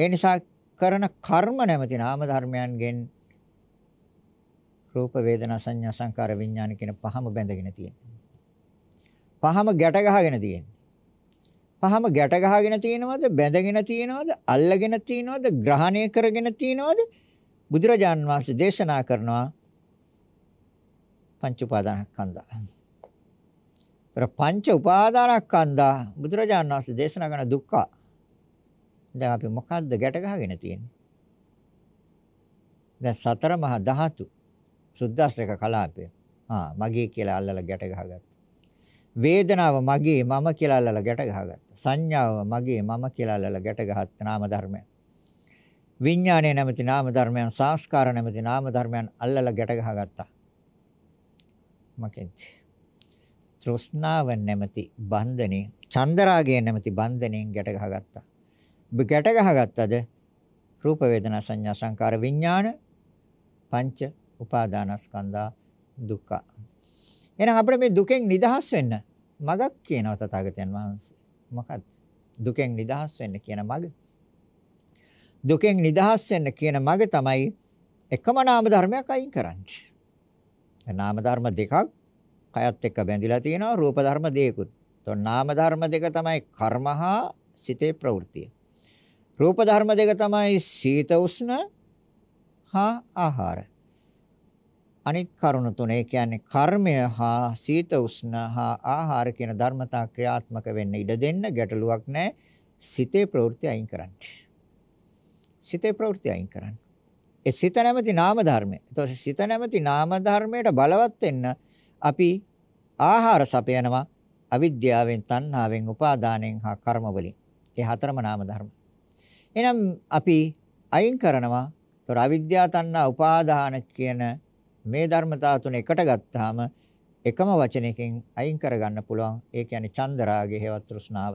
ඒ නිසා කරන කර්ම නැමැති නාම ධර්මයන්ගෙන් රූප වේදනා සංඥා සංකාර විඥාන කියන පහම බැඳගෙන තියෙනවා. පහම ගැට ගහගෙන තියෙනවා. පහම ගැට ගහගෙන තියෙනවද බැඳගෙන තියෙනවද අල්ලගෙන තියෙනවද ග්‍රහණය කරගෙන තියෙනවද බුදුරජාන් වහන්සේ දේශනා කරනවා පංච උපාදානස්කන්ධා. ତර පංච උපාදානස්කන්ධා බුදුරජාන් වහන්සේ දේශනා කරන දුක්ඛ. දැන් අපි මොකද්ද ගැට ගහගෙන තියෙන්නේ? දැන් සතර මහා ධාතු සුද්දාශ්‍රේක කලාපය. ආ මගේ කියලා අල්ලලා ගැට ගහගත්තා. වේදනාව මගේ මම කියලා අල්ලලා ගැට ගහගත්තා. සංඥාව මගේ මම කියලා අල්ලලා ගැට ගහත් නාම ධර්මයන්. විඥාණය නැමැති නාම ධර්මයන්, සංස්කාර නැමැති නාම ධර්මයන් අල්ලලා ගැට ගහගත්තා. මකෙන්ච්. තෘෂ්ණාව නැමැති බන්ධනේ, චන්දරාගය නැමැති බන්ධනෙන් ගැට ගහගත්තා. ගැට ගහගත්තද රූප වේදනා සංඥා සංකාර විඥාන පංච උපාදානස්කන්ධා දුක්ඛ. එහෙනම් අපිට මේ දුකෙන් නිදහස් වෙන්න මගක් කියනවා තථාගතයන් වහන්සේ. මොකක්ද? දුකෙන් නිදහස් වෙන්න කියන මග. දුකෙන් නිදහස් වෙන්න කියන මග තමයි එකම නාම ධර්මයක් අයින් කරන්නේ. නාම ධර්ම දෙකක් කයත් එක්ක බැඳිලා තියෙනවා රූප ධර්ම දෙකකුත්. તો නාම ධර්ම දෙක තමයි කර්මහා සිතේ ප්‍රවෘතිය. රූප ධර්ම දෙක තමයි සීත උෂ්ණ හා ආහාර. අනිත් කරුණු තුන ඒ කියන්නේ කර්මය හා සීත උෂ්ණ හා ආහාර කියන ධර්මතා ක්‍රියාත්මක වෙන්න ඉඩ දෙන්න ගැටලුවක් නැහැ සිතේ ප්‍රවෘත්ති අයින් කරන්න සිතේ ප්‍රවෘත්ති අයින් කරන්න ඒ සිත නැමැති නාම ධර්මය එතකොට සිත නැමැති නාම ධර්මයට බලවත් වෙන්න අපි ආහාර සපයනවා අවිද්‍යාවෙන් තණ්හාවෙන් උපාදානෙන් හා කර්ම වලින් ඒ හතරම නාම ධර්ම එහෙනම් අපි අයින් කරනවා ඒතර අවිද්‍යා තණ්හා උපාදාන කියන මේ ධර්මතා තුන එකට ගත්තාම එකම වචනයකින් අයින් කරගන්න පුළුවන්. ඒ කියන්නේ චන්දරාගේ හේවත් තෘෂ්ණාව.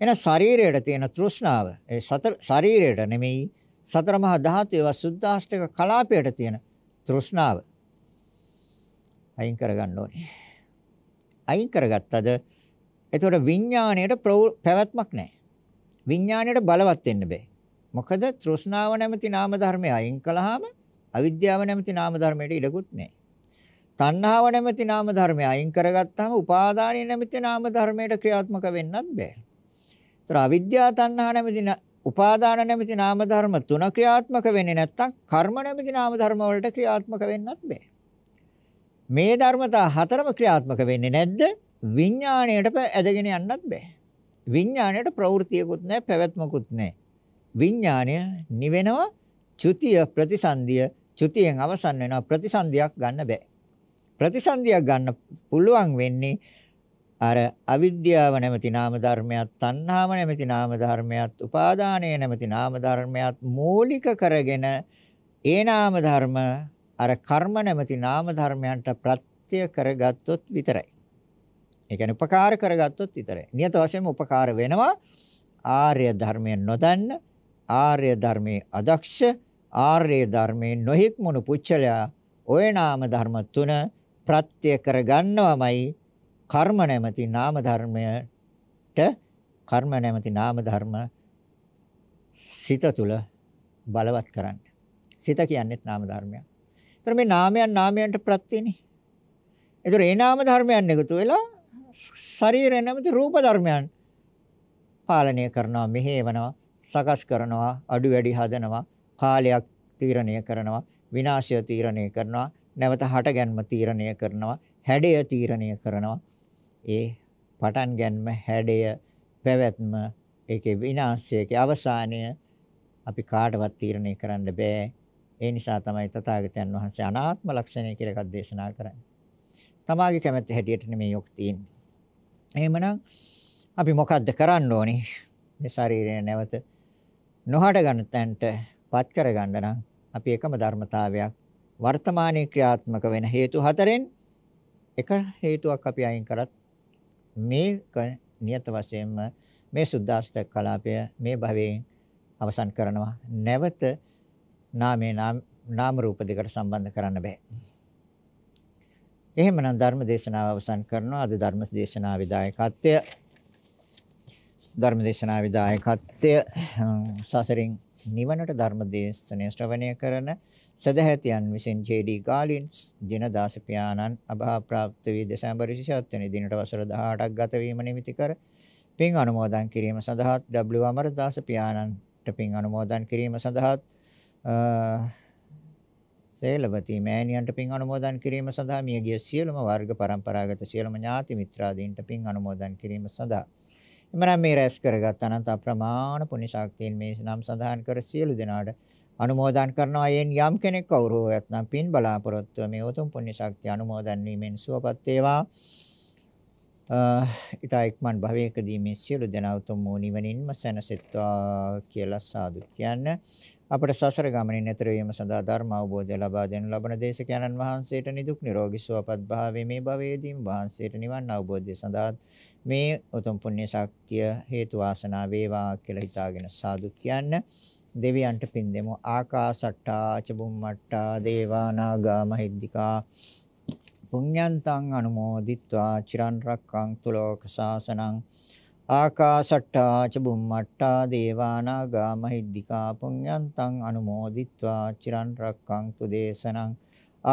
එන ශරීරයට තියෙන තෘෂ්ණාව ඒ සතර ශරීරයට නෙමෙයි සතර මහා ධාතුවේ සුද්ධාෂ්ටක කලාපයට තියෙන තෘෂ්ණාව අයින් කරගන්න ඕනේ. අයින් කරගත්තද එතකොට විඥාණයට පැවැත්මක් නැහැ. විඥාණයට බලවත් වෙන්න බෑ. මොකද තෘෂ්ණාව නැමැති නාම ධර්මය අයින් කළාම අවිද්‍යාව නැමැති නාම ධර්මයට ඉඩකුත් නැහැ. තණ්හාව නැමැති නාම ධර්මය අයින් කරගත්තාම උපාදානය නැමැති නාම ධර්මයට ක්‍රියාත්මක වෙන්නත් බෑ. ඒතර අවිද්‍යාව තණ්හා නැමැති උපාදාන නැමැති නාම ධර්ම තුන ක්‍රියාත්මක වෙන්නේ නැත්තම් කර්ම නැමැති නාම ධර්ම වලට ක්‍රියාත්මක වෙන්නත් බෑ. මේ ධර්මතා හතරම ක්‍රියාත්මක වෙන්නේ නැද්ද? විඥාණයට ඇදගෙන යන්නත් බෑ. විඥාණයට ප්‍රවෘතියකුත් නැහැ, පැවැත්මකුත් නැහැ. විඥාණය නිවෙනවා චුතිය ප්‍රතිසන්දිය චුතියෙන් අවසන් වෙනවා ප්‍රතිසන්දියක් ගන්න බෑ. ප්‍රතිසන්දියක් ගන්න පුළුවන් වෙන්නේ අර අවිද්‍යාව නැමැති නාම ධර්මයක්, තණ්හාව නැමැති නාම ධර්මයක්, උපාදානය නැමැති නාම ධර්මයක් මූලික කරගෙන ඒ නාම ධර්ම අර කර්ම නැමැති නාම ධර්මයන්ට ප්‍රත්‍ය කරගත්තොත් විතරයි. ඒ කියන්නේ උපකාර කරගත්තොත් විතරයි. නියත වශයෙන්ම උපකාර වෙනවා ආර්ය ධර්මය නොදන්න, ආර්ය ධර්මයේ අදක්ෂ ආර්ය ධර්මයේ නොහික්මුණු පුච්චලයා ඔය නාම ධර්ම තුන ප්‍රත්‍ය කරගන්නවමයි කර්ම නැමැති නාම ධර්මයට කර්ම නැමැති නාම ධර්ම සිත තුල බලවත් කරන්න. සිත කියන්නේත් නාම ධර්මයක්. ඒතර මේ නාමයන් නාමයන්ට ප්‍රත්‍යනේ. ඒතර ඒ නාම ධර්මයන් එකතු වෙලා ශරීරය නැමැති රූප ධර්මයන් පාලනය කරනවා මෙහෙවනවා සකස් කරනවා අඩු වැඩි හදනවා කාලයක් තීරණය කරනවා, විනාශය තීරණය කරනවා, නැවත හටගැන්ම තීරණය කරනවා, හැඩය තීරණය කරනවා. ඒ පටන් ගැනීම, හැඩය, පැවැත්ම, ඒකේ විනාශය, ඒකේ අවසානය අපි කාටවත් තීරණය කරන්න බෑ. ඒ නිසා තමයි තථාගතයන් වහන්සේ අනාත්ම ලක්ෂණය කියලා එකක් දේශනා කරන්නේ. තමාගේ කැමැත්ත හැටියට නෙමෙයි යොක් තියෙන්නේ. එහෙමනම් අපි මොකද්ද කරන්න ඕනේ? මේ ශරීරය නැවත නොහට ගන්න තැනට පත් කරගන්න නම් අපි එකම ධර්මතාවයක් වර්තමානයේ ක්‍රියාත්මක වෙන හේතු හතරෙන් එක හේතුවක් අපි අයින් කරත් මේ නියත වශයෙන්ම මේ සුද්දාෂ්ටක කලාපය මේ භවයෙන් අවසන් කරනවා නැවත නාමේ නාම රූප දෙකට සම්බන්ධ කරන්න බෑ එහෙමනම් ධර්ම දේශනාව අවසන් කරනවා අද ධර්ම දේශනා විදායකත්වය ධර්ම දේශනා විදායකත්වය සසරින් නිවනට ධර්ම දේශනය ශ්‍රවණය කරන සදහැතියන් විසින් ජේ.ඩී. ගාලින් ජිනදාස පියාණන් අභා ප්‍රාප්ත වී දෙසැම්බර් 27 වෙනි දිනට වසර 18ක් ගත වීම නිමිති කර පින් අනුමෝදන් කිරීම සඳහා W. අමරදාස පියාණන්ට පින් අනුමෝදන් කිරීම සඳහා සේලවති මෑණියන්ට පින් අනුමෝදන් කිරීම සඳහා මියගිය සියලුම වර්ග પરම්පරාගත සියලුම ඥාති මිත්‍රාදීන්ට පින් අනුමෝදන් කිරීම සඳහා එමනම් මේ රැස් කරගත් අනන්ත අප්‍රමාණ පුණ්‍ය ශක්තියෙන් මේ නම් සඳහන් කර සියලු දෙනාට අනුමෝදන් කරනවා එන් යම් කෙනෙක් කවුරු වෙත්නම් පින් බලාපොරොත්තු මේ උතුම් පුණ්‍ය ශක්තිය අනුමෝදන් වීමෙන් සුවපත් වේවා ඉතා ඉක්මන් භවයකදී මේ සියලු දෙනා උතුම් වූ නිවනින්ම සැනසෙත්වා කියලා සාදු කියන්න අපට සසර ගමනින් එතර වීම සඳහා ධර්ම අවබෝධය ලබා දෙන ලබන දේශකයන්න් වහන්සේට නිදුක් නිරෝගී සුවපත් භාවයේ මේ භවයේදීම වහන්සේට නිවන් අවබෝධය සඳහා මේ උතුම් පුණ්‍ය ශක්තිය හේතු වාසනා වේවා කියලා හිතාගෙන සාදු කියන්න දෙවියන්ට පින් දෙමු ආකාසට්ටා චබුම්මට්ටා දේවානාගා මහිද්దికා පුඤ්ඤන්තං අනුමෝදිත්වා චිරන් රක්ඛං තුලෝක සාසනං ආකාශට්ටා ච බුම්මට්ටා දේවානාගා මහිද්దికා පුඤ්ඤන්තං අනුමෝදිත්වා චිරන් රක්ඛං තුදේශනං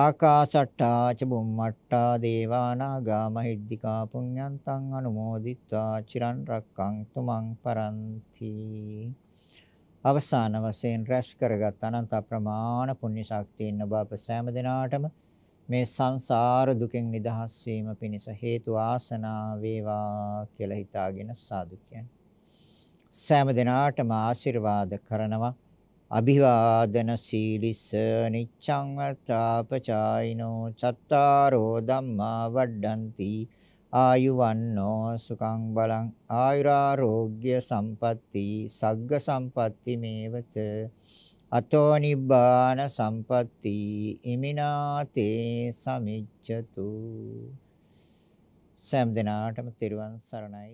ආකාශට්ටා ච බුම්මට්ටා දේවානාගා මහිද්దికා පුඤ්ඤන්තං අනුමෝදිත්වා චිරන් රක්ඛං තුමන් පරන්ති අවසාන වශයෙන් රැස් කරගත් අනන්ත ප්‍රමාණ පුණ්‍ය ශක්තියින් ඔබ අප සෑම දිනාටම මේ සංසාර දුකෙන් නිදහස් වීම පිණිස හේතු ආසනා වේවා කියලා හිතාගෙන සාදු කියන්නේ. සෑම දිනාටම ආශිර්වාද කරනවා. අභිවාදන සීලිස නිච්ඡං වතාපචායිනෝ චත්තාරෝ ධම්මා වඩ්ඩಂತಿ ආයුවන්නෝ සුඛං බලං ආයුරාෝග්‍ය සම්පatti සග්ග සම්පatti මේවච අතෝ නිබ්බාන සම්පatti ඉමිනාතේ සමිච්ඡතු සෑම දිනාටම තෙරුවන් සරණයි